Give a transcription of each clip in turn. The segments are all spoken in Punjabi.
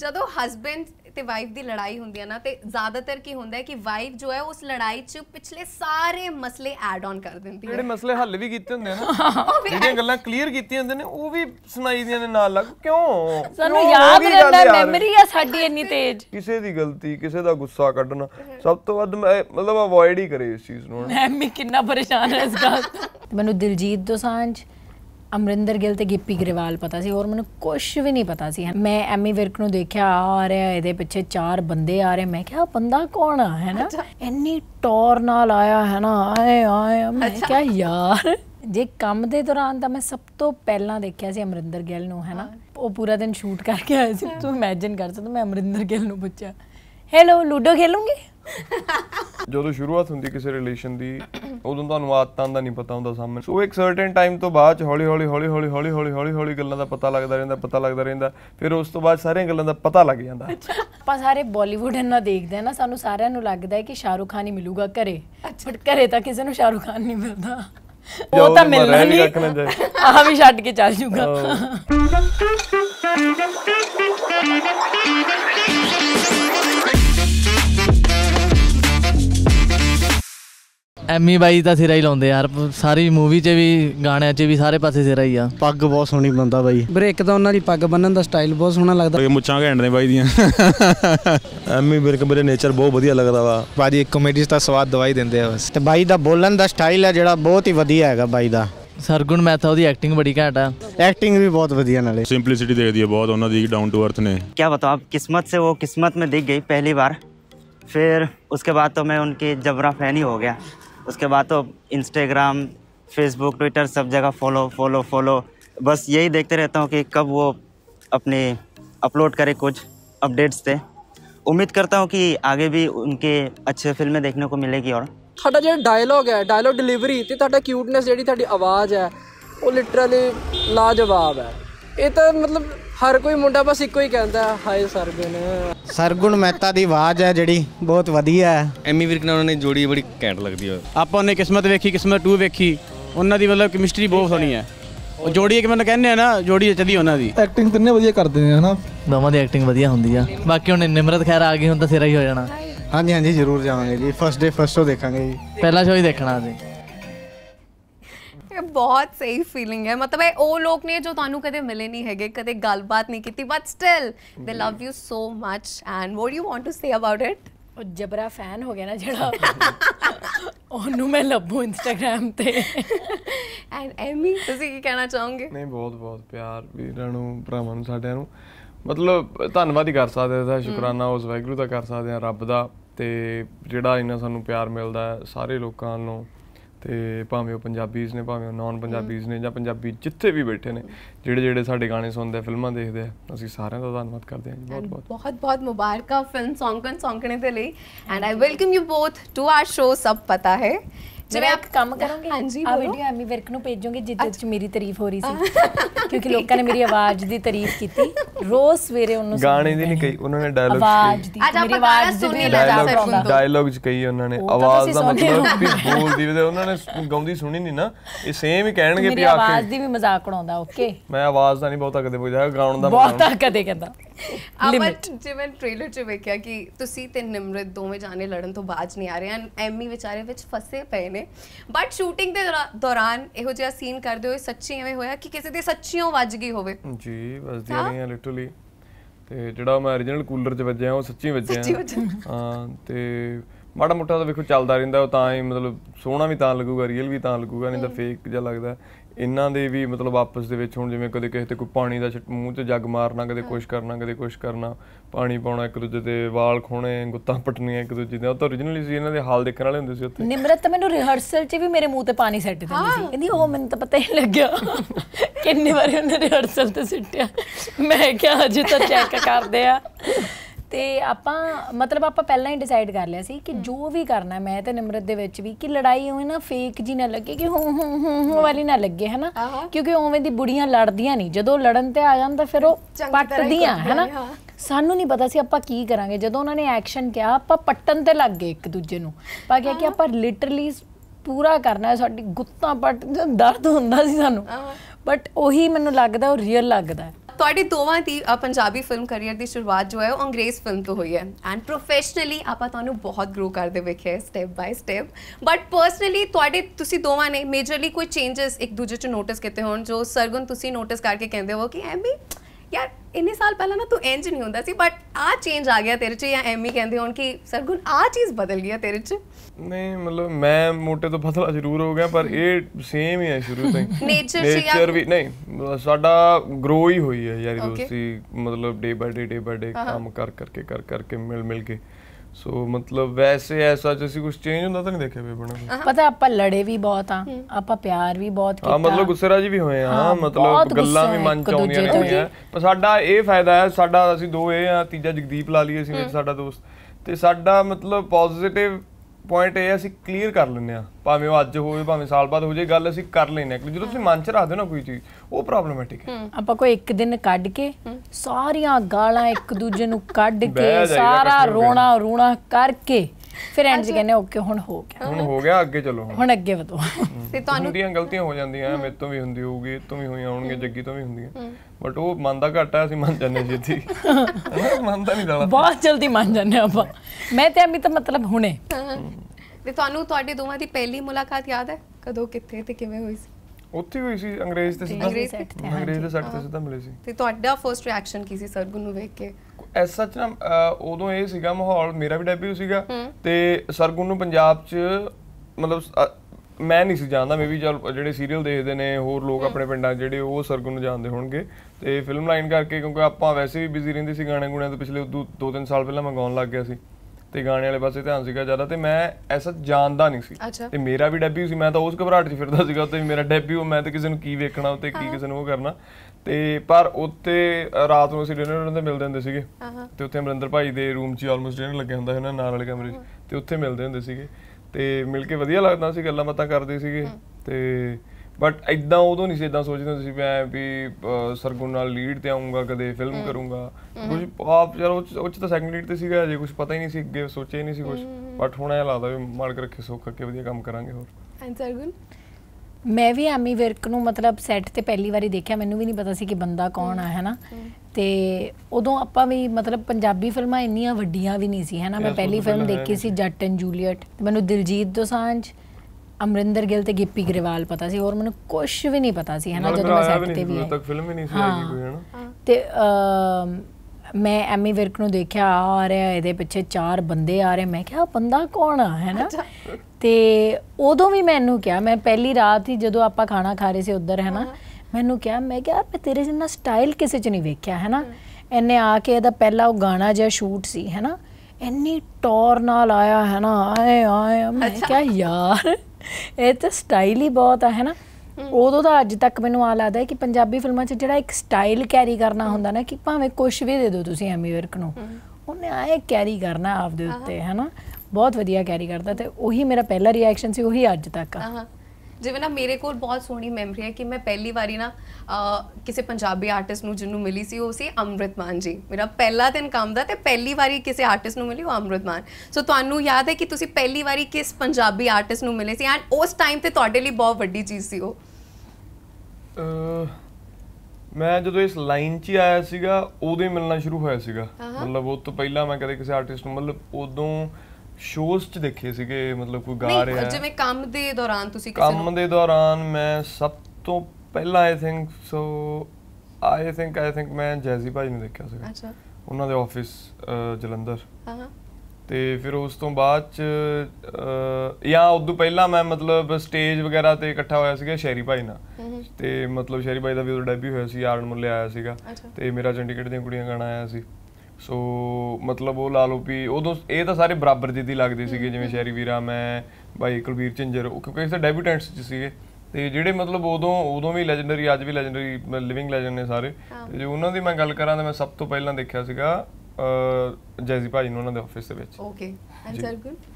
ਜਦੋਂ ਹਸਬੰਡ ਤੇ ਵਾਈਫ ਦੀ ਲੜਾਈ ਹੁੰਦੀ ਹੈ ਨਾ ਤੇ ਜ਼ਿਆਦਾਤਰ ਕੀ ਹੁੰਦਾ ਹੈ ਕਿ ਵਾਈਫ ਜੋ ਹੈ ਉਸ ਲੜਾਈ 'ਚ ਪਿਛਲੇ ਸਾਰੇ ਮਸਲੇ ਐਡ ਆਨ ਕਰ ਦਿੰਦੀ ਹੈ ਜਿਹੜੇ ਮਸਲੇ ਹੱਲ ਵੀ ਕੀਤੇ ਹੁੰਦੇ ਨਾ ਜਿਹੜੀਆਂ ਗੱਲਾਂ ਕਲੀਅਰ ਕੀਤੀਆਂ ਹੁੰਦੀਆਂ ਨੇ ਉਹ ਵੀ ਸੁਣਾਈ ਦੀਆਂ ਨੇ ਨਾਲ ਲੱਗ ਕਿਉਂ ਸਾਨੂੰ ਯਾਦ ਰਹਿੰਦਾ ਮੈਮਰੀ ਆ ਸਾਡੀ ਇੰਨੀ ਤੇਜ਼ ਕਿਸੇ ਦੀ ਗਲਤੀ ਕਿਸੇ ਦਾ ਗੁੱਸਾ ਕੱਢਣਾ ਸਭ ਤੋਂ ਵੱਧ ਮੈਂ ਮਤਲਬ ਅਵੋਇਡ ਹੀ ਕਰੇ ਇਸ ਚੀਜ਼ ਨੂੰ ਮੈਂ ਕਿੰਨਾ ਪਰੇਸ਼ਾਨ ਹੈ ਇਸ ਗੱਲ ਮੈਨੂੰ ਦਿਲਜੀਤ ਦੋਸਾਂਝ ਅਮਰਿੰਦਰ ਗਿੱਲ ਤੇ ਗਿੱਪੀ ਗਰੇਵਾਲ ਪਤਾ ਸੀ ਹੋਰ ਮੈਨੂੰ ਕੁਝ ਵੀ ਨਹੀਂ ਪਤਾ ਸੀ ਮੈਂ ਐਮੀ ਵਿਰਕ ਨੂੰ ਦੇਖਿਆ ਆ ਰਿਹਾ ਇਹਦੇ ਪਿੱਛੇ ਚਾਰ ਬੰਦੇ ਆ ਰਹੇ ਮੈਂ ਕਿਹਾ ਬੰਦਾ ਕੌਣ ਆ ਹੈ ਨਾ ਇੰਨੀ ਟੌਰ ਨਾਲ ਆਇਆ ਹੈ ਨਾ ਆਏ ਆਏ ਮੈਂ ਕਿਹਾ ਯਾਰ ਜੇ ਕੰਮ ਦੇ ਦੌਰਾਨ ਤਾਂ ਮੈਂ ਸਭ ਤੋਂ ਪਹਿਲਾਂ ਦੇਖਿਆ ਸੀ ਅਮਰਿੰਦਰ ਗਿੱਲ ਨੂੰ ਹੈ ਨਾ ਉਹ ਪੂਰਾ ਦਿਨ ਸ਼ੂਟ ਕਰਕੇ ਆਇਆ ਸੀ ਤੂੰ ਇਮੇਜਿਨ ਕਰ ਸਕਦਾ ਮੈਂ ਅਮਰਿੰਦਰ ਗਿੱਲ ਨੂੰ ਪੁੱਛਿਆ ਹੈਲੋ ਲੂਡੋ ਖੇਲੂਗੇ ਜਦੋਂ ਸ਼ੁਰੂਆਤ ਹੁੰਦੀ ਕਿਸੇ ਰਿਲੇਸ਼ਨ ਦੀ ਉਦੋਂ ਤੁਹਾਨੂੰ ਆਦਤਾਂ ਦਾ ਨਹੀਂ ਪਤਾ ਹੁੰਦਾ ਸਾਹਮਣੇ ਸੋ ਇੱਕ ਸਰਟਨ ਟਾਈਮ ਤੋਂ ਬਾਅਦ ਹੌਲੀ ਹੌਲੀ ਹੌਲੀ ਹੌਲੀ ਹੌਲੀ ਹੌਲੀ ਹੌਲੀ ਹੌਲੀ ਗੱਲਾਂ ਦਾ ਪਤਾ ਲੱਗਦਾ ਰਹਿੰਦਾ ਪਤਾ ਲੱਗਦਾ ਰਹਿੰਦਾ ਫਿਰ ਉਸ ਤੋਂ ਬਾਅਦ ਸਾਰੀਆਂ ਗੱਲਾਂ ਦਾ ਪਤਾ ਲੱਗ ਜਾਂਦਾ ਆਪਾਂ ਸਾਰੇ ਬਾਲੀਵੁੱਡ ਇਹਨਾਂ ਦੇਖਦੇ ਆ ਨਾ ਸਾਨੂੰ ਸਾਰਿਆਂ ਨੂੰ ਲੱਗਦਾ ਹੈ ਕਿ ਸ਼ਾਹਰੁਖ ਖਾਨ ਹੀ ਮਿਲੂਗਾ ਘਰੇ ਬਟ ਘਰੇ ਤਾਂ ਕਿਸੇ ਨੂੰ ਸ਼ਾਹਰੁਖ ਖਾਨ ਨਹੀਂ ਮਿਲਦਾ ਉਹ ਤਾਂ ਮਿਲਣਾ ਨਹੀਂ ਆਹ ਵੀ ਛੱਡ ਕੇ ਚੱਲ ਜੂਗਾ ਐਮੀ ਬਾਈ ਤਾਂ ਸਿਰਾ ਹੀ ਲਾਉਂਦੇ ਯਾਰ ਸਾਰੀ ਮੂਵੀ 'ਚ ਵੀ ਗਾਣਿਆਂ 'ਚ ਵੀ ਸਾਰੇ ਪਾਸੇ ਸਿਰਾ ਹੀ ਆ ਪੱਗ ਬਹੁਤ ਸੋਹਣੀ ਬੰਦਾ ਬਾਈ ਬ੍ਰੇਕ ਤਾਂ ਉਹਨਾਂ ਦੀ ਪੱਗ ਬੰਨਣ ਦਾ ਸਟਾਈਲ ਬਹੁਤ ਸੋਹਣਾ ਲੱਗਦਾ ਇਹ ਮੁੱਛਾਂ ਘੈਂਟ ਨੇ ਬਾਈ ਦੀਆਂ ਐਮੀ ਬਿਰਕ ਮੇਰੇ ਨੇਚਰ ਬਹੁਤ ਵਧੀਆ ਲੱਗਦਾ ਵਾ ਇੱਕ ਕਮੇਡੀ 'ਚ ਤਾਂ ਸਵਾਦ ਦਵਾਈ ਦਿੰਦੇ ਆ ਬਸ ਤੇ ਬਾਈ ਦਾ ਬੋਲਣ ਦਾ ਸਟਾਈਲ ਹੈ ਜਿਹੜਾ ਬਹੁਤ ਹੀ ਵਧੀਆ ਹੈਗਾ ਬਾਈ ਦਾ ਸਰਗੁਣ ਮਹਿਤਾ ਉਹਦੀ ਐਕਟਿੰਗ ਬੜੀ ਘੈਂਟ ਆ ਐਕਟਿੰਗ ਵੀ ਬਹੁਤ ਵਧੀਆ ਨਾਲੇ ਸਿੰਪਲਿਸਿਟੀ ਦੇਖਦੀ ਹੈ ਬਹੁਤ ਉਹਨਾਂ ਦੀ ਡਾਊਨ ਟੂ ਅਰਥ ਨੇ ਕੀ ਬਤਾਓ ਆਪ ਕਿਸਮਤ ਸੇ ਉਹ ਕਿਸਮਤ में ਦਿਖ ਗਈ पहली बार फिर उसके बाद तो मैं उनके ਜਬਰਾ ਫੈਨ ਹੀ ਹੋ ਗਿਆ उसके बाद तो इंस्टाग्राम फेसबुक ट्विटर सब जगह फॉलो फॉलो फॉलो बस यही देखते रहता हूँ कि कब वो अपने अपलोड करे कुछ अपडेट्स से उम्मीद करता हूँ कि आगे भी उनके अच्छे फिल्में देखने को मिलेगी और ਤੁਹਾਡਾ ਜਿਹੜਾ डायलॉग ਹੈ ਡਾਇਲੋਗ ਡਿਲੀਵਰੀ ਤੇ ਤੁਹਾਡਾ ਕਿਊਟਨੈਸ ਜਿਹੜੀ ਤੁਹਾਡੀ ਆਵਾਜ਼ है ਉਹ ਇਹ ਤਾਂ ਮਤਲਬ ਹਰ ਕੋਈ ਮੁੰਡਾ ਬਸ ਇੱਕੋ ਹੀ ਕਹਿੰਦਾ ਹਾਏ ਸਰਗੁਣ ਸਰਗੁਣ ਮਹਿਤਾ ਦੀ ਆਵਾਜ਼ ਹੈ ਜਿਹੜੀ ਬਹੁਤ ਵਧੀਆ ਹੈ ਐਮੀ ਵਿਰਕ ਨਾਲ ਉਹਨਾਂ ਨੇ ਜੋੜੀ ਬੜੀ ਕੈਂਟ ਲੱਗਦੀ ਹੈ ਆਪਾਂ ਉਹਨੇ ਕਿਸਮਤ ਵੇਖੀ ਕਿਸਮਤ 2 ਵੇਖੀ ਉਹਨਾਂ ਦੀ ਮਤਲਬ ਕੈਮਿਸਟਰੀ ਬਹੁਤ ਸੋਹਣੀ ਹੈ ਉਹ ਜੋੜੀ ਕਿ ਮੈਨੂੰ ਕਹਿੰਦੇ ਆ ਨਾ ਜੋੜੀ ਚੱਦੀ ਉਹਨਾਂ ਦੀ ਐਕਟਿੰਗ ਤਿੰਨੇ ਵਧੀਆ ਕਰਦੇ ਨੇ ਹਨਾ ਦੋਵਾਂ ਦੀ ਐਕਟਿੰਗ ਵਧੀਆ ਹੁੰਦੀ ਆ ਬਾਕੀ ਉਹਨੇ ਨਿਮਰਤ ਖੈਰ ਆ ਗਈ ਹੁਣ ਤਾਂ ਸਿਰਾ ਹੀ ਹੋ ਜਾਣਾ ਹਾਂਜੀ ਹਾਂਜੀ ਜ਼ਰੂਰ ਜਾਵਾਂਗੇ ਜੀ ਫਸਟ ਡੇ ਫਸਟ ਸ਼ੋ ਦੇਖਾਂਗੇ ਜੀ ਪਹਿਲਾ ਸ਼ੋ ਹੀ ਦੇਖਣਾ ਅਸੀਂ ਇਹ ਬਹੁਤ ਸਹੀ ਫੀਲਿੰਗ ਹੈ ਮਤਲਬ ਇਹ ਉਹ ਲੋਕ ਨੇ ਜੋ ਤੁਹਾਨੂੰ ਕਦੇ ਮਿਲੇ ਨਹੀਂ ਹੈਗੇ ਕਦੇ ਗੱਲਬਾਤ ਨਹੀਂ ਕੀਤੀ ਬਟ ਸਟਿਲ ਦੇ love you so much and what you want to say about it ਉਹ ਜਬਰਾ ਫੈਨ ਹੋ ਗਿਆ ਨਾ ਜਿਹੜਾ ਉਹਨੂੰ ਮੈਂ ਲੱਭੂ ਇੰਸਟਾਗ੍ਰam ਤੇ ਐਂਡ ਐਮੀ ਤੁਸੀਂ ਕੀ ਕਹਿਣਾ ਚਾਹੋਗੇ ਨਹੀਂ ਬਹੁਤ ਬਹੁਤ ਪਿਆਰ ਵੀਰਾਂ ਨੂੰ ਭਰਾਵਾਂ ਨੂੰ ਸਾਡਿਆਂ ਨੂੰ ਮਤਲਬ ਧੰਨਵਾਦ ਹੀ ਕਰ ਸਕਦੇ ਦਾ ਸ਼ੁਕਰਾਨਾ ਉਸ ਵੈਗਰੂ ਦਾ ਕਰ ਸਕਦੇ ਆ ਰੱਬ ਦਾ ਤੇ ਜਿਹੜਾ ਇਹਨਾਂ ਸਾਨੂੰ ਪਿਆਰ ਮਿਲਦਾ ਸਾਰੇ ਲੋਕਾਂ ਨੂੰ ਤੇ ਭਾਵੇਂ ਉਹ ਪੰਜਾਬੀਜ਼ ਨੇ ਭਾਵੇਂ ਉਹ ਨਾਨ ਪੰਜਾਬੀਜ਼ ਨੇ ਜਾਂ ਪੰਜਾਬੀ ਜਿੱਥੇ ਵੀ ਬੈਠੇ ਨੇ ਜਿਹੜੇ ਜਿਹੜੇ ਸਾਡੇ ਗਾਣੇ ਸੁਣਦੇ ਫਿਲਮਾਂ ਦੇਖਦੇ ਆ ਅਸੀਂ ਸਾਰਿਆਂ ਦਾ ਧੰਨਵਾਦ ਕਰਦੇ ਹਾਂ ਜੀ ਬਹੁਤ ਬਹੁਤ ਬਹੁਤ ਬਹੁਤ ਮੁਬਾਰਕਾ ਫਿਲਮ ਸੌਂਕਣ ਸੌਂਕਣੇ ਦੇ ਲਈ and I welcome you both to our show ਸਭ ਪਤਾ ਹੈ ਜਿਵੇਂ ਆਪ ਕੰਮ ਕਰੋਗੇ ਹਾਂਜੀ ਆ ਵੀਡੀਓ ਐਮੀ ਵਿਰਕ ਨੂੰ ਭੇਜੋਗੇ ਜਿੱਦ ਚ ਮੇਰੀ ਤਾਰੀਫ ਹੋ ਰਹੀ ਸੀ ਕਿਉਂਕਿ ਲੋਕਾਂ ਨੇ ਮੇਰੀ ਆਵਾਜ਼ ਦੀ ਤਾਰੀਫ ਕੀਤੀ ਰੋਜ਼ ਸਵੇਰੇ ਉਹਨੂੰ ਗਾਣੇ ਦੀ ਨਹੀਂ ਕਹੀ ਉਹਨਾਂ ਨੇ ਡਾਇਲੌਗ ਆਵਾਜ਼ ਦੀ ਮੇਰੀ ਆਵਾਜ਼ ਸੁਣੀ ਲੈ ਜਾ ਸਕਦਾ ਡਾਇਲੌਗ ਚ ਕਹੀ ਉਹਨਾਂ ਨੇ ਆਵਾਜ਼ ਦਾ ਮਤਲਬ ਵੀ ਬੋਲਦੀ ਤੇ ਉਹਨਾਂ ਨੇ ਗਾਉਂਦੀ ਸੁਣੀ ਨਹੀਂ ਨਾ ਇਹ ਸੇਮ ਹੀ ਕਹਿਣਗੇ ਵੀ ਆ ਕੇ ਆਵਾਜ਼ ਦੀ ਵੀ ਮਜ਼ਾਕ ਉਡਾਉਂਦਾ ਓਕੇ ਮੈਂ ਆਵਾਜ਼ ਦਾ ਨਹੀਂ ਬਹੁਤਾ ਕਦੇ ਪੁੱਛਿਆ ਗਾਉਣ ਦਾ ਬਹੁਤਾ ਕਦੇ ਕਹਿੰਦਾ ਅਮਨ ਜਿਵੇਂ ਟ੍ਰੇਲਰ 'ਚ ਵੇਖਿਆ ਕਿ ਤੁਸੀਂ ਤੇ ਨਿਮਰਤ ਦੋਵੇਂ ਜਾਣੇ ਲੜਨ ਤੋਂ ਬਾਅਦ ਨਹੀਂ ਆ ਰਹੇ ਹਨ ਐਮੀ ਵਿਚਾਰੇ ਵਿੱਚ ਫਸੇ ਪਏ ਨੇ ਬਟ ਸ਼ੂਟਿੰਗ ਦੇ ਦੌਰਾਨ ਇਹੋ ਜਿਹਾ ਸੀਨ ਕਰਦੇ ਹੋਏ ਸੱਚੀ ਐਵੇਂ ਹੋਇਆ ਕਿ ਕਿਸੇ ਦੇ ਸੱਚੀਓਂ ਵੱਜ ਗਈ ਹੋਵੇ ਜੀ ਵੱਜਦੀਆਂ ਰਹੀਆਂ ਲਿਟਰਲੀ ਤੇ ਜਿਹੜਾ ਮੈਂ origignal ਕੂਲਰ 'ਚ ਵੱਜਿਆ ਉਹ ਸੱਚੀ ਵੱਜਿਆ ਹਾਂ ਤੇ ਮਾੜਾ ਮੋਟਾ ਤਾਂ ਵੇਖੋ ਚੱਲਦਾ ਰਹਿੰਦਾ ਉਹ ਤਾਂ ਹੀ ਮਤਲਬ ਸੋਹਣਾ ਵੀ ਤਾਂ ਲੱਗੂਗਾ ਰੀਅਲ ਵੀ ਤਾਂ ਲੱਗੂਗਾ ਨਹੀਂ ਤਾਂ ਫੇਕ ਜਿਹਾ ਲੱਗਦਾ ਇਹਨਾਂ ਦੇ ਵੀ ਮਤਲਬ ਆਪਸ ਦੇ ਵਿੱਚ ਹੁਣ ਜਿਵੇਂ ਕਦੇ ਕਿਸੇ ਤੇ ਕੋਈ ਪਾਣੀ ਦਾ ਮੂੰਹ ਤੇ ਜੱਗ ਮਾਰਨਾ ਕਦੇ ਕੁਛ ਕਰਨਾ ਕਦੇ ਕੁਛ ਕਰਨਾ ਪਾਣੀ ਪਾਉਣਾ ਇੱਕ ਦੂਜੇ ਦੇ ਵਾਲ ਖੋਣੇ ਗੁੱਤਾਂ ਪਟਣੀਆਂ ਇੱਕ ਦੂਜੇ ਦੇ ਉਹ ਤਾਂ originally ਸੀ ਇਹਨਾਂ ਦੇ ਹਾਲ ਦੇਖਣ ਵਾਲੇ ਹੁੰਦੇ ਸੀ ਉੱਥੇ ਨਿਮਰਤ ਮੈਨੂੰ ਰਿਹਰਸਲ 'ਚ ਵੀ ਮੇਰੇ ਮੂੰਹ ਤੇ ਪਾਣੀ ਸੱਟ ਦਿੰਦੀ ਸੀ ਕਹਿੰਦੀ ਉਹ ਮੈਨੂੰ ਤਾਂ ਪਤਾ ਹੀ ਲੱਗਿਆ ਕਿੰਨੇ ਵਾਰ ਉਹਨੇ ਰਿਹਰਸਲ ਤੇ ਸਿੱਟਿਆ ਮੈਂ ਕਿਹਾ ਅਜੇ ਤਾਂ ਚੈੱਕ ਕਰਦੇ ਆ ਤੇ ਆਪਾਂ ਮਤਲਬ ਆਪਾਂ ਪਹਿਲਾਂ ਹੀ ਡਿਸਾਈਡ ਕਰ ਲਿਆ ਸੀ ਕਿ ਜੋ ਵੀ ਕਰਨਾ ਮੈਂ ਤੇ ਨਿਮਰਤ ਦੇ ਵਿੱਚ ਵੀ ਕਿ ਲੜਾਈ ਹੋਵੇ ਨਾ ਫੇਕ ਜੀ ਨਾ ਲੱਗੇ ਕਿ ਹੂੰ ਹੂੰ ਹੂੰ ਵਾਲੀ ਨਾ ਲੱਗੇ ਹੈਨਾ ਕਿਉਂਕਿ ਉਵੇਂ ਦੀ ਬੁੜੀਆਂ ਲੜਦੀਆਂ ਨਹੀਂ ਜਦੋਂ ਲੜਨ ਤੇ ਆ ਜਾਂਦਾ ਫਿਰ ਉਹ ਪੱਟਦੀਆਂ ਹੈਨਾ ਸਾਨੂੰ ਨਹੀਂ ਪਤਾ ਸੀ ਆਪਾਂ ਕੀ ਕਰਾਂਗੇ ਜਦੋਂ ਉਹਨਾਂ ਨੇ ਐਕਸ਼ਨ ਕਿਹਾ ਆਪਾਂ ਪੱਟਣ ਤੇ ਲੱਗ ਗਏ ਇੱਕ ਦੂਜੇ ਨੂੰ ਪਾ ਕਿਹਾ ਕਿ ਆਪਾਂ ਲਿਟਰਲੀ ਪੂਰਾ ਕਰਨਾ ਹੈ ਸਾਡੀ ਗੁੱਤਾਂ ਪੱਟ ਦਰਦ ਹੁੰਦਾ ਸੀ ਸਾਨੂੰ ਬਟ ਉਹੀ ਮੈਨੂੰ ਲੱਗਦਾ ਉਹ ਰੀਅਲ ਲੱਗਦਾ ਤੁਹਾਡੇ ਦੋਵਾਂ ਦੀ ਪੰਜਾਬੀ ਫਿਲਮ ਕੈਰੀਅਰ ਦੀ ਸ਼ੁਰੂਆਤ ਜੋ ਹੈ ਉਹ ਅੰਗਰੇਜ਼ ਫਿਲਮ ਤੋਂ ਹੋਈ ਹੈ ਐਂਡ ਪ੍ਰੋਫੈਸ਼ਨਲੀ ਆਪਾਂ ਤੁਹਾਨੂੰ ਬਹੁਤ ਗਰੋ ਕਰਦੇ ਵੇਖਿਆ step by step but personally ਤੁਹਾਡੇ ਤੁਸੀਂ ਦੋਵਾਂ ਨੇ ਮੇਜਰਲੀ ਕੋਈ ਚੇਂਜਸ ਇੱਕ ਦੂਜੇ 'ਚ ਨੋਟਿਸ ਕੀਤੇ ਹੋਣ ਜੋ ਸਰਗੁਣ ਤੁਸੀਂ ਨੋਟਿਸ ਕਰਕੇ ਕਹਿੰਦੇ ਹੋ ਕਿ ਐਮੀ ਯਾਰ ਇੰਨੇ ਸਾਲ ਪਹਿਲਾਂ ਨਾ ਤੂੰ ਇੰਜ ਨਹੀਂ ਹੁੰਦਾ ਸੀ ਬਟ ਆ ਚੇਂਜ ਆ ਗਿਆ ਤੇਰੇ 'ਚ ਜਾਂ ਐਮੀ ਕਹਿੰਦੇ ਹੋਣ ਕਿ ਸਰਗੁਣ ਆ ਚੀਜ਼ ਬਦਲ ਗਿਆ ਤੇਰੇ 'ਚ ਨਹੀਂ ਮਤਲਬ ਮੈਂ ਮੋਟੇ ਤੋਂ ਪਤਲਾ ਜ਼ਰੂਰ ਹੋ ਗਿਆ ਪਰ ਇਹ ਸੇਮ ਹੀ ਹੈ ਸ਼ੁਰੂ ਤੋਂ ਹੀ ਨੇਚਰ ਸੀ ਨੇਚਰ ਵੀ ਨਹੀਂ ਸਾਡਾ ਗਰੋ ਹੀ ਹੋਈ ਹੈ ਯਾਰੀ ਦੋਸਤੀ ਮਤਲਬ day by day day by day ਕੰਮ ਕਰ ਕਰਕੇ ਕਰ ਕਰਕੇ ਮਿਲ ਮਿਲ ਕੇ ਸੋ ਮਤਲਬ ਵੈਸੇ ਐਸਾ ਜਿਸੀ ਕੁਝ ਚੇਂਜ ਹੁੰਦਾ ਤਾਂ ਨਹੀਂ ਦੇਖਿਆ ਬੇਬਣ ਪਤਾ ਆਪਾਂ ਲੜੇ ਵੀ ਬਹੁਤ ਆ ਆਪਾਂ ਪਿਆਰ ਵੀ ਬਹੁਤ ਕੀਤਾ ਹਾਂ ਮਤਲਬ ਗੁੱਸੇਰਾਜੀ ਵੀ ਹੋਏ ਆ ਮਤਲਬ ਗੱਲਾਂ ਵੀ ਮਨ ਚ ਆਉਂਦੀਆਂ ਨੇ ਪਰ ਸਾਡਾ ਇਹ ਫਾਇਦਾ ਹੈ ਸਾਡਾ ਅਸੀਂ ਦੋ ਇਹ ਆ ਤੀਜਾ ਜਗਦੀਪ ਲਾ ਲਈ ਅਸੀਂ ਸਾਡਾ ਦੋਸਤ ਤੇ ਸਾਡਾ ਮਤਲਬ ਪੋਜ਼ਿਟਿਵ ਪੁਆਇੰਟ ਇਹ ਅਸੀਂ ਕਲੀਅਰ ਕਰ ਲੈਨੇ ਆ ਭਾਵੇਂ ਉਹ ਅੱਜ ਹੋਵੇ ਭਾਵੇਂ ਸਾਲ ਬਾਅਦ ਹੋ ਜੇ ਗੱਲ ਅਸੀਂ ਕਰ ਲੈਨੇ ਆ ਜਦੋਂ ਤੁਸੀਂ ਮਨ ਚ ਰੱਖਦੇ ਹੋ ਨਾ ਕੋਈ ਚੀਜ਼ ਉਹ ਪ੍ਰੋਬਲਮੈਟਿਕ ਹੈ ਆਪਾਂ ਕੋਈ ਇੱਕ ਦਿਨ ਕੱਢ ਕੇ ਸਾਰੀਆਂ ਗਾਲਾਂ ਇੱਕ ਦੂਜੇ ਨੂੰ ਕੱਢ ਕੇ ਸਾਰਾ ਰੋਣਾ ਰੋਣਾ ਕਰਕੇ ਫਿਰ ਐਂਡ ਜੀ ਕਹਿੰਦੇ ਓਕੇ ਹੁਣ ਹੋ ਗਿਆ ਹੁਣ ਹੋ ਗਿਆ ਅੱਗੇ ਚਲੋ ਹੁਣ ਅੱਗੇ ਵਧੋ ਤੇ ਤੁਹਾਨੂੰ ਦੀਆਂ ਗਲਤੀਆਂ ਹੋ ਜਾਂਦੀਆਂ ਮੇਰੇ ਤੋਂ ਵੀ ਹੁੰਦੀ ਹੋਊਗੀ ਤੂੰ ਵੀ ਹੋਈਆਂ ਹੋਣਗੇ ਜੱਗੀ ਤੋਂ ਵੀ ਹੁੰਦੀਆਂ ਬਟ ਉਹ ਮੰਨਦਾ ਘਟਾ ਅਸੀਂ ਮੰਨ ਜਾਂਦੇ ਜਿੱਦੀ ਮੰਨਦਾ ਨਹੀਂ ਦਾਲਾ ਬਹੁਤ ਜਲਦੀ ਮੰਨ ਜਾਂਦੇ ਆਪਾਂ ਮੈਂ ਤੇ ਅਮੀ ਤਾਂ ਮਤਲਬ ਹੁਣੇ ਤੇ ਤੁਹਾਨੂੰ ਤੁਹਾਡੇ ਦੋਵਾਂ ਦੀ ਪਹਿਲੀ ਮੁਲਾਕਾਤ ਯਾਦ ਹੈ ਕਦੋਂ ਕਿੱਥੇ ਤੇ ਕਿਵੇਂ ਹੋਈ ਸੀ ਉੱਥੇ ਹੋਈ ਸੀ ਅੰਗਰੇਜ਼ ਤੇ ਸਿੱਧਾ ਅੰਗਰੇਜ਼ ਦੇ ਸੈੱਟ ਤੇ ਸਿੱਧਾ ਮਿਲੇ ਸੀ ਤੇ ਤੁਹਾਡਾ ਫਰਸਟ ਰਿਐਕਸ਼ਨ ਕੀ ਸੀ ਸਰਗੁਣ ਨੂੰ ਵੇਖ ਕੇ ਐਸ ਸੱਚ ਨਾ ਉਦੋਂ ਇਹ ਸੀਗਾ ਮਾਹੌਲ ਮੇਰਾ ਵੀ ਡੈਬਿਊ ਸੀਗਾ ਤੇ ਸਰਗੁਣ ਨੂੰ ਪੰਜਾਬ 'ਚ ਮਤਲਬ ਮੈਂ ਨਹੀਂ ਸੀ ਜਾਣਦਾ ਮੇਬੀ ਜਿਹੜੇ ਸੀਰੀਅਲ ਦੇਖਦੇ ਨੇ ਹੋਰ ਲੋਕ ਆਪਣੇ ਪਿੰਡਾਂ ਜਿਹੜੇ ਉਹ ਸਰਗੁਣ ਨੂੰ ਜਾਣਦੇ ਹੋਣਗੇ ਤੇ ਫਿਲਮ ਲਾਈਨ ਕਰਕੇ ਕਿਉਂਕਿ ਆਪਾਂ ਵੈਸੇ ਵੀ ਬਿਜ਼ੀ ਰਹਿੰਦੇ ਸੀ ਗਾਣੇ ਗੁਣਿਆਂ ਤੋਂ ਪਿਛਲੇ 2-3 ਸਾਲ ਪਹਿਲਾਂ ਮੈਂ ਗਾਉਣ ਲੱਗ ਗਿਆ ਸੀ ਤੇ ਗਾਣੇ ਵਾਲੇ ਪਾਸੇ ਧਿਆਨ ਸੀਗਾ ਜ਼ਿਆਦਾ ਤੇ ਮੈਂ ਐਸਾ ਜਾਣਦਾ ਨਹੀਂ ਸੀ ਤੇ ਮੇਰਾ ਵੀ ਡੈਬਿਊ ਸੀ ਮੈਂ ਤਾਂ ਉਸ ਘਬਰਾਟ 'ਚ ਫਿਰਦਾ ਸੀਗਾ ਉੱਤੇ ਮੇਰਾ ਡੈਬਿਊ ਮੈਂ ਤਾਂ ਕਿਸੇ ਨੂੰ ਕੀ ਵੇਖਣਾ ਉੱਤੇ ਕੀ ਕਿਸੇ ਨੂੰ ਉਹ ਕਰਨਾ ਤੇ ਪਰ ਉੱਤੇ ਰਾਤ ਨੂੰ ਅਸੀਂ ਡਿਨਰ ਉਹਨਾਂ ਦੇ ਮਿਲਦੇ ਹੁੰਦੇ ਸੀਗੇ ਤੇ ਉੱਥੇ ਅਮਰਿੰਦਰ ਭਾਈ ਦੇ ਰੂਮ 'ਚ ਆਲਮੋਸਟ ਡਿਨਰ ਲੱਗਿਆ ਹੁੰਦਾ ਸੀ ਉਹਨਾਂ ਨਾਲ ਵਾਲੇ ਕਮਰੇ 'ਚ ਤੇ ਉੱਥੇ ਮਿਲਦੇ ਹੁੰਦੇ ਸੀਗੇ ਤੇ ਮਿਲ ਕੇ ਵਧੀਆ ਲੱਗਦਾ ਸੀ ਗੱਲਾਂ ਬਾਤਾਂ ਕਰਦੇ ਸੀਗੇ ਤੇ ਬਟ ਇਦਾਂ ਉਦੋਂ ਨਹੀਂ ਸੀ ਇਦਾਂ ਸੋਚਦੇ ਤੁਸੀਂ ਮੈਂ ਵੀ ਸਰਗੁਣ ਨਾਲ ਲੀਡ ਤੇ ਆਉਂਗਾ ਕਦੇ ਫਿਲਮ ਕਰੂੰਗਾ ਕੁਝ ਆਪ ਯਾਰ ਉਹ ਤਾਂ ਸੈਕੰਡ ਲੀਡ ਤੇ ਸੀਗਾ ਜੇ ਕੁਝ ਪਤਾ ਹੀ ਨਹੀਂ ਸੀ ਅੱਗੇ ਸੋਚਿਆ ਹੀ ਨਹੀਂ ਸੀ ਕੁਝ ਬਟ ਹੁਣ ਐ ਲੱਗਦਾ ਵੀ ਮਾਲਕ ਰੱਖੇ ਸੁੱਖ ਅੱਗੇ ਵਧੀਆ ਕੰਮ ਕਰਾਂਗੇ ਹੋਰ ਐਂਡ ਸਰਗੁਣ ਮੈਂ ਵੀ ਐਮੀ ਵਿਰਕ ਨੂੰ ਮਤਲਬ ਸੈੱਟ ਤੇ ਪਹਿਲੀ ਵਾਰੀ ਦੇਖਿਆ ਮੈਨੂੰ ਵੀ ਨਹੀਂ ਪਤਾ ਸੀ ਕਿ ਬੰਦਾ ਕੌਣ ਆ ਹੈ ਨਾ ਤੇ ਉਦੋਂ ਆਪਾਂ ਵੀ ਮਤਲਬ ਪੰਜਾਬੀ ਫਿਲਮਾਂ ਇੰਨੀਆਂ ਵੱਡੀਆਂ ਵੀ ਨਹੀਂ ਸੀ ਹੈ ਨਾ ਮੈਂ ਪਹਿਲੀ ਫਿਲਮ ਦੇਖੀ ਸੀ ਜੱਟ ਐਂਡ ਜੂਲੀਅਟ ਮੈਨੂੰ ਦਿਲਜੀਤ ਦੋਸਾਂਝ ਅਮਰਿੰਦਰ ਗਿੱਲ ਤੇ ਗਿੱਪੀ ਗਰੇਵਾਲ ਪਤਾ ਸੀ ਹੋਰ ਮੈਨੂੰ ਕੁਝ ਵੀ ਨਹੀਂ ਪਤਾ ਸੀ ਹਨਾ ਜਦੋਂ ਮੈਂ ਸੈੱਟ ਤੇ ਵੀ ਤੱਕ ਫਿਲਮ ਹੀ ਨਹੀਂ ਸੀ ਆਈ ਕੋਈ ਹਨਾ ਤੇ ਅ ਮੈਂ ਐਮੀ ਵਿਰਕ ਨੂੰ ਦੇਖਿਆ ਆ ਰਿਹਾ ਇਹਦੇ ਪਿੱਛੇ ਚਾਰ ਬੰਦੇ ਆ ਰਹੇ ਮੈਂ ਕਿਹਾ ਬੰਦਾ ਕੌਣ ਆ ਹੈ ਨਾ ਤੇ ਉਦੋਂ ਵੀ ਮੈਨੂੰ ਕਿਹਾ ਮੈਂ ਪਹਿਲੀ ਰਾਤ ਹੀ ਜਦੋਂ ਆਪਾਂ ਖਾਣਾ ਖਾ ਰਹੇ ਸੀ ਉੱਧਰ ਹੈ ਨਾ ਮੈਨੂੰ ਕਿਹਾ ਮੈਂ ਕਿਹਾ ਮੈਂ ਤੇਰੇ ਜਿੰਨਾ ਸਟਾਈਲ ਕਿਸੇ 'ਚ ਨਹੀਂ ਵੇਖਿਆ ਹੈ ਨਾ ਆ ਕੇ ਇਹਦਾ ਪਹਿਲਾ ਉਹ ਗਾਣਾ ਜਿਹਾ ਸ਼ੂਟ ਸੀ ਹੈ ਨਾ ਇੰਨੀ ਟੌਰ ਨਾਲ ਆਇਆ ਹੈ ਨਾ ਆਏ ਆਏ ਮੈਂ ਕਿਹਾ ਯਾਰ ਇਹ ਤਾਂ ਸਟਾਈਲ ਹੀ ਬਹੁਤ ਆ ਹੈਨਾ ਉਦੋਂ ਦਾ ਅੱਜ ਤੱਕ ਮੈਨੂੰ ਆ ਲੱਗਦਾ ਹੈ ਕਿ ਪੰਜਾਬੀ ਫਿਲਮਾਂ 'ਚ ਜਿਹੜਾ ਇੱਕ ਸਟਾਈਲ ਕੈਰੀ ਕਰਨਾ ਹੁੰਦਾ ਨਾ ਕਿ ਭਾਵੇਂ ਕੁਝ ਵੀ ਦੇ ਦਿਓ ਤੁਸੀਂ ਐਮੀ ਵਿਰਕ ਨੂੰ ਉਹਨੇ ਆਏ ਕੈਰੀ ਕਰਨਾ ਆਪਦੇ ਉੱਤੇ ਹੈਨਾ ਬਹੁਤ ਵਧੀਆ ਕੈਰੀ ਕਰਦਾ ਤੇ ਉਹੀ ਮੇਰਾ ਪਹਿਲਾ ਰਿਐਕਸ਼ਨ ਸੀ ਉਹੀ ਅੱਜ ਤੱਕ ਆ ਜਿਵੇਂ ਨਾ ਮੇਰੇ ਕੋਲ ਬਹੁਤ ਸੋਹਣੀ ਮੈਮਰੀ ਹੈ ਕਿ ਮੈਂ ਪਹਿਲੀ ਵਾਰੀ ਨਾ ਕਿਸੇ ਪੰਜਾਬੀ ਆਰਟਿਸਟ ਨੂੰ ਜਿੰਨੂੰ ਮਿਲੀ ਸੀ ਉਹ ਸੀ ਅਮਰਿਤਮਾਨ ਜੀ ਮੇਰਾ ਪਹਿਲਾ ਦਿਨ ਕੰਮ ਦਾ ਤੇ ਪਹਿਲੀ ਵਾਰੀ ਕਿਸੇ ਆਰਟਿਸਟ ਨੂੰ ਮਿਲੀ ਉਹ ਅਮਰਿਤਮਾਨ ਸੋ ਤੁਹਾਨੂੰ ਯਾਦ ਹੈ ਕਿ ਤੁਸੀਂ ਪਹਿਲੀ ਵਾਰੀ ਕਿਸ ਪੰਜਾਬੀ ਆਰਟਿਸਟ ਨੂੰ ਮਿਲੇ ਸੀ ਐਂਡ ਉਸ ਟਾਈਮ ਤੇ ਤੁਹਾਡੇ ਲਈ ਬਹੁਤ ਵੱਡੀ ਚੀਜ਼ ਸੀ ਉਹ ਮੈਂ ਜਦੋਂ ਇਸ ਲਾਈਨ 'ਚ ਆਇਆ ਸੀਗਾ ਉਦੋਂ ਹੀ ਮਿਲਣਾ ਸ਼ੁਰੂ ਹੋਇਆ ਸੀਗਾ ਮਤਲਬ ਉਹ ਤੋਂ ਪਹਿਲਾਂ ਮੈਂ ਕਦੇ ਕਿਸੇ ਆਰਟਿਸਟ ਨੂੰ ਮਤਲਬ ਉਦੋਂ ਸ਼ੋਜ਼ 'ਚ ਦੇਖੇ ਸੀਗੇ ਮਤਲਬ ਕੋਈ ਗਾ ਰਿਹਾ ਨਹੀਂ ਜਿਵੇਂ ਕੰਮ ਦੇ ਦੌਰਾਨ ਤੁਸੀਂ ਕਿਸੇ ਕੰਮ ਦੇ ਦੌਰਾਨ ਮੈਂ ਸਭ ਤੋਂ ਪਹਿਲਾਂ I think so I think I think ਮੈਂ ਜੈਜ਼ੀ ਭਾਈ ਨੂੰ ਦੇਖਿਆ ਸੀਗਾ ਅੱਛਾ ਉਹਨਾਂ ਦੇ ਆਫਿਸ ਜਲੰਧਰ ਹਾਂ ਹਾਂ ਤੇ ਫਿਰ ਉਸ ਤੋਂ ਬਾਅਦ ਚ ਜਾਂ ਉਦੋਂ ਪਹਿਲਾਂ ਮੈਂ ਮਤਲਬ ਸਟੇਜ ਵਗੈਰਾ ਤੇ ਇਕੱਠਾ ਹੋਇਆ ਸੀਗਾ ਸ਼ੈਰੀ ਭਾਈ ਨਾਲ ਤੇ ਮਤਲਬ ਸ਼ੈਰੀ ਭਾਈ ਦਾ ਵੀ ਉਦੋਂ ਡੈਬਿਊ ਹੋਇਆ ਸੀ ਆਰਨ ਮੁੱਲੇ ਆਇਆ ਸੀਗਾ ਤੇ ਮੇਰਾ ਚੰਡੀਗੜ੍ਹ ਦੀਆਂ ਕੁੜੀਆਂ ਗਾਣਾ ਆਇਆ ਸੀ ਸੋ ਮਤਲਬ ਉਹ ਲਾ ਲਓ ਵੀ ਉਦੋਂ ਇਹ ਤਾਂ ਸਾਰੇ ਬਰਾਬਰ ਜਿੱਦੀ ਲੱਗਦੇ ਸੀਗੇ ਜਿਵੇਂ ਸ਼ੈਰੀ ਵੀਰਾ ਮੈਂ ਭਾਈ ਕੁਲਵੀਰ ਚਿੰਜਰ ਉਹ ਕਿਉਂਕਿ ਇਸ ਡੈਬਿਊਟੈਂਟਸ ਚ ਸੀਗੇ ਤੇ ਜਿਹੜੇ ਮਤਲਬ ਉਦੋਂ ਉਦੋਂ ਵੀ ਲੈਜੈਂਡਰੀ ਅੱਜ ਵੀ ਲੈਜੈਂਡਰੀ ਲਿਵਿੰਗ ਲੈਜੈਂਡ ਨੇ ਸਾਰੇ ਤੇ ਜੇ ਉਹਨਾਂ ਦੀ ਮੈਂ ਗੱਲ ਕਰਾਂ ਤਾਂ ਮੈਂ ਸਭ ਤੋਂ ਪਹਿਲਾਂ ਦੇਖਿਆ ਸੀਗਾ ਜੈਜ਼ੀ ਭਾਜੀ ਨੂੰ ਉਹਨਾਂ ਦੇ ਆਫਿਸ ਦੇ ਵਿੱਚ ਓਕੇ ਐਂਡ ਸਰ ਗੁੱਡ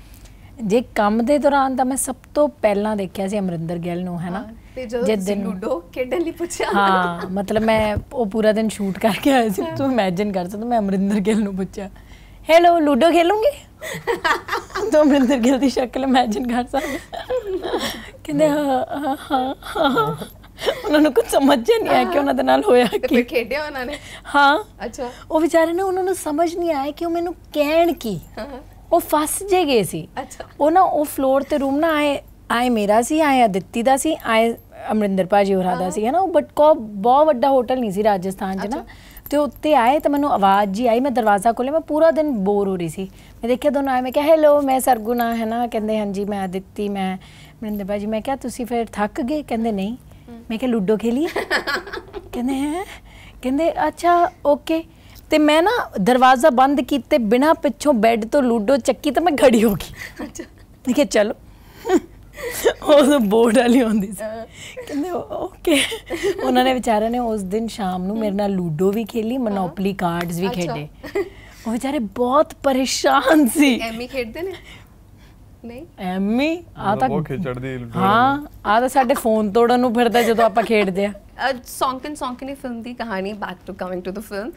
ਜੇ ਕੰਮ ਦੇ ਦੌਰਾਨ ਤਾਂ ਮੈਂ ਸਭ ਤੋਂ ਪਹਿਲਾਂ ਦੇਖਿਆ ਸੀ ਅਮਰਿੰਦਰ ਗਿੱਲ ਨੂੰ ਹੈਨਾ ਤੇ ਜਦੋਂ ਦਿਨ ਲੂਡੋ ਖੇਡਣ ਲਈ ਪੁੱਛਿਆ ਹਾਂ ਮਤਲਬ ਮੈਂ ਉਹ ਪੂਰਾ ਦਿਨ ਸ਼ੂਟ ਕਰਕੇ ਆਇਆ ਸੀ ਤੂੰ ਇਮੇਜਿਨ ਕਰ ਸਕਦਾ ਮੈਂ ਅਮਰਿੰਦਰ ਗਿੱਲ ਨੂੰ ਪੁੱਛਿਆ ਹੈਲੋ ਲੂਡੋ ਖੇਲੂਗੇ ਤੂੰ ਅਮਰਿੰਦਰ ਗਿੱਲ ਦੀ ਸ਼ਕਲ ਇਮੇਜਿਨ ਕਰ ਸਕਦਾ ਕਹਿੰਦੇ ਹਾਂ ਹਾਂ ਹਾਂ ਉਹਨਾਂ ਨੂੰ ਕੁਝ ਸਮਝ ਨਹੀਂ ਆਇਆ ਕਿ ਉਹਨਾਂ ਦੇ ਨਾਲ ਹੋਇਆ ਕੀ ਤੇ ਖੇਡਿਆ ਉਹਨਾਂ ਨੇ ਹਾਂ ਅੱਛਾ ਉਹ ਵਿਚਾਰੇ ਨੇ ਉਹਨਾਂ ਨੂੰ ਸਮਝ ਨਹੀਂ ਆਇਆ ਕਿ ਉਹ ਮੈਨੂੰ ਕਹਿਣ ਕੀ ਉਹ ਫਸ ਜੇ ਗਏ ਸੀ ਉਹ ਨਾ ਉਹ ਫਲੋਰ ਤੇ ਰੂਮ ਨਾ ਆਏ ਆਏ ਮੇਰਾ ਸੀ ਆਏ ਅਦਿੱਤੀ ਦਾ ਸੀ ਆਏ ਅਮਰਿੰਦਰ ਭਾਜੀ ਹੋਰਾਂ ਦਾ ਸੀ ਹੈ ਨਾ ਉਹ ਬਟ ਕੋ ਬਹੁਤ ਵੱਡਾ ਹੋਟਲ ਨਹੀਂ ਸੀ ਰਾਜਸਥਾਨ 'ਚ ਨਾ ਤੇ ਉੱਤੇ ਆਏ ਤਾਂ ਮੈਨੂੰ ਆਵਾਜ਼ ਜੀ ਆਈ ਮੈਂ ਦਰਵਾਜ਼ਾ ਖੋਲੇ ਮੈਂ ਪੂਰਾ ਦਿਨ ਬੋਰ ਹੋ ਰਹੀ ਸੀ ਮੈਂ ਦੇਖਿਆ ਦੋਨੋਂ ਆਏ ਮੈਂ ਕਿਹਾ ਹੈਲੋ ਮੈਂ ਸਰਗੁਨਾ ਹੈ ਨਾ ਕਹਿੰਦੇ ਹਾਂਜੀ ਮੈਂ ਅਦਿੱਤੀ ਮੈਂ ਮਨਿੰਦਰ ਭਾਜੀ ਮੈਂ ਕਿਹਾ ਤੁਸੀਂ ਫਿਰ ਥੱਕ ਗਏ ਕਹਿੰਦੇ ਨਹੀਂ ਮੈਂ ਕਿਹਾ ਲੁੱਡੋ ਖੇਲੀ ਕਹਿੰਦੇ ਹੈ ਕਹਿੰਦੇ ਅੱਛਾ ਓਕੇ ਤੇ ਮੈਂ ਨਾ ਦਰਵਾਜ਼ਾ ਬੰਦ ਕੀਤੇ ਬਿਨਾ ਪਿੱਛੋਂ ਬੈੱਡ ਤੋਂ ਲੂਡੋ ਚੱਕੀ ਤਾਂ ਮੈਂ ਖੜੀ ਹੋ ਗਈ ਅੱਛਾ ਮੈਂ ਕਿਹਾ ਚਲੋ ਉਹ ਬੋਰਡ ਵਾਲੀ ਹੁੰਦੀ ਸੀ ਕਹਿੰਦੇ ਓਕੇ ਉਹਨਾਂ ਨੇ ਵਿਚਾਰਿਆਂ ਨੇ ਉਸ ਦਿਨ ਸ਼ਾਮ ਨੂੰ ਮੇਰੇ ਨਾਲ ਲੂਡੋ ਵੀ ਖੇਲੀ ਮਨੋਪਲੀ ਕਾਰਡਸ ਵੀ ਖੇਡੇ ਉਹ ਵਿਚਾਰੇ ਬਹੁਤ ਪਰੇਸ਼ਾਨ ਸੀ ਐਮੀ ਖੇਡਦੇ ਨੇ ਨਹੀਂ ਐਮੀ ਆ ਤਾਂ ਬਹੁਤ ਖੇਚੜ ਦੀ ਹਾਂ ਆ ਤਾਂ ਸਾਡੇ ਫੋਨ ਤੋੜਨ ਨੂੰ ਫਿਰਦਾ ਜਦੋਂ ਆਪਾਂ ਖੇਡਦੇ ਆ ਸੌਂਕਨ ਸੌਂਕਨੀ ਫਿਲਮ ਦੀ ਕਹਾਣੀ back to coming to the film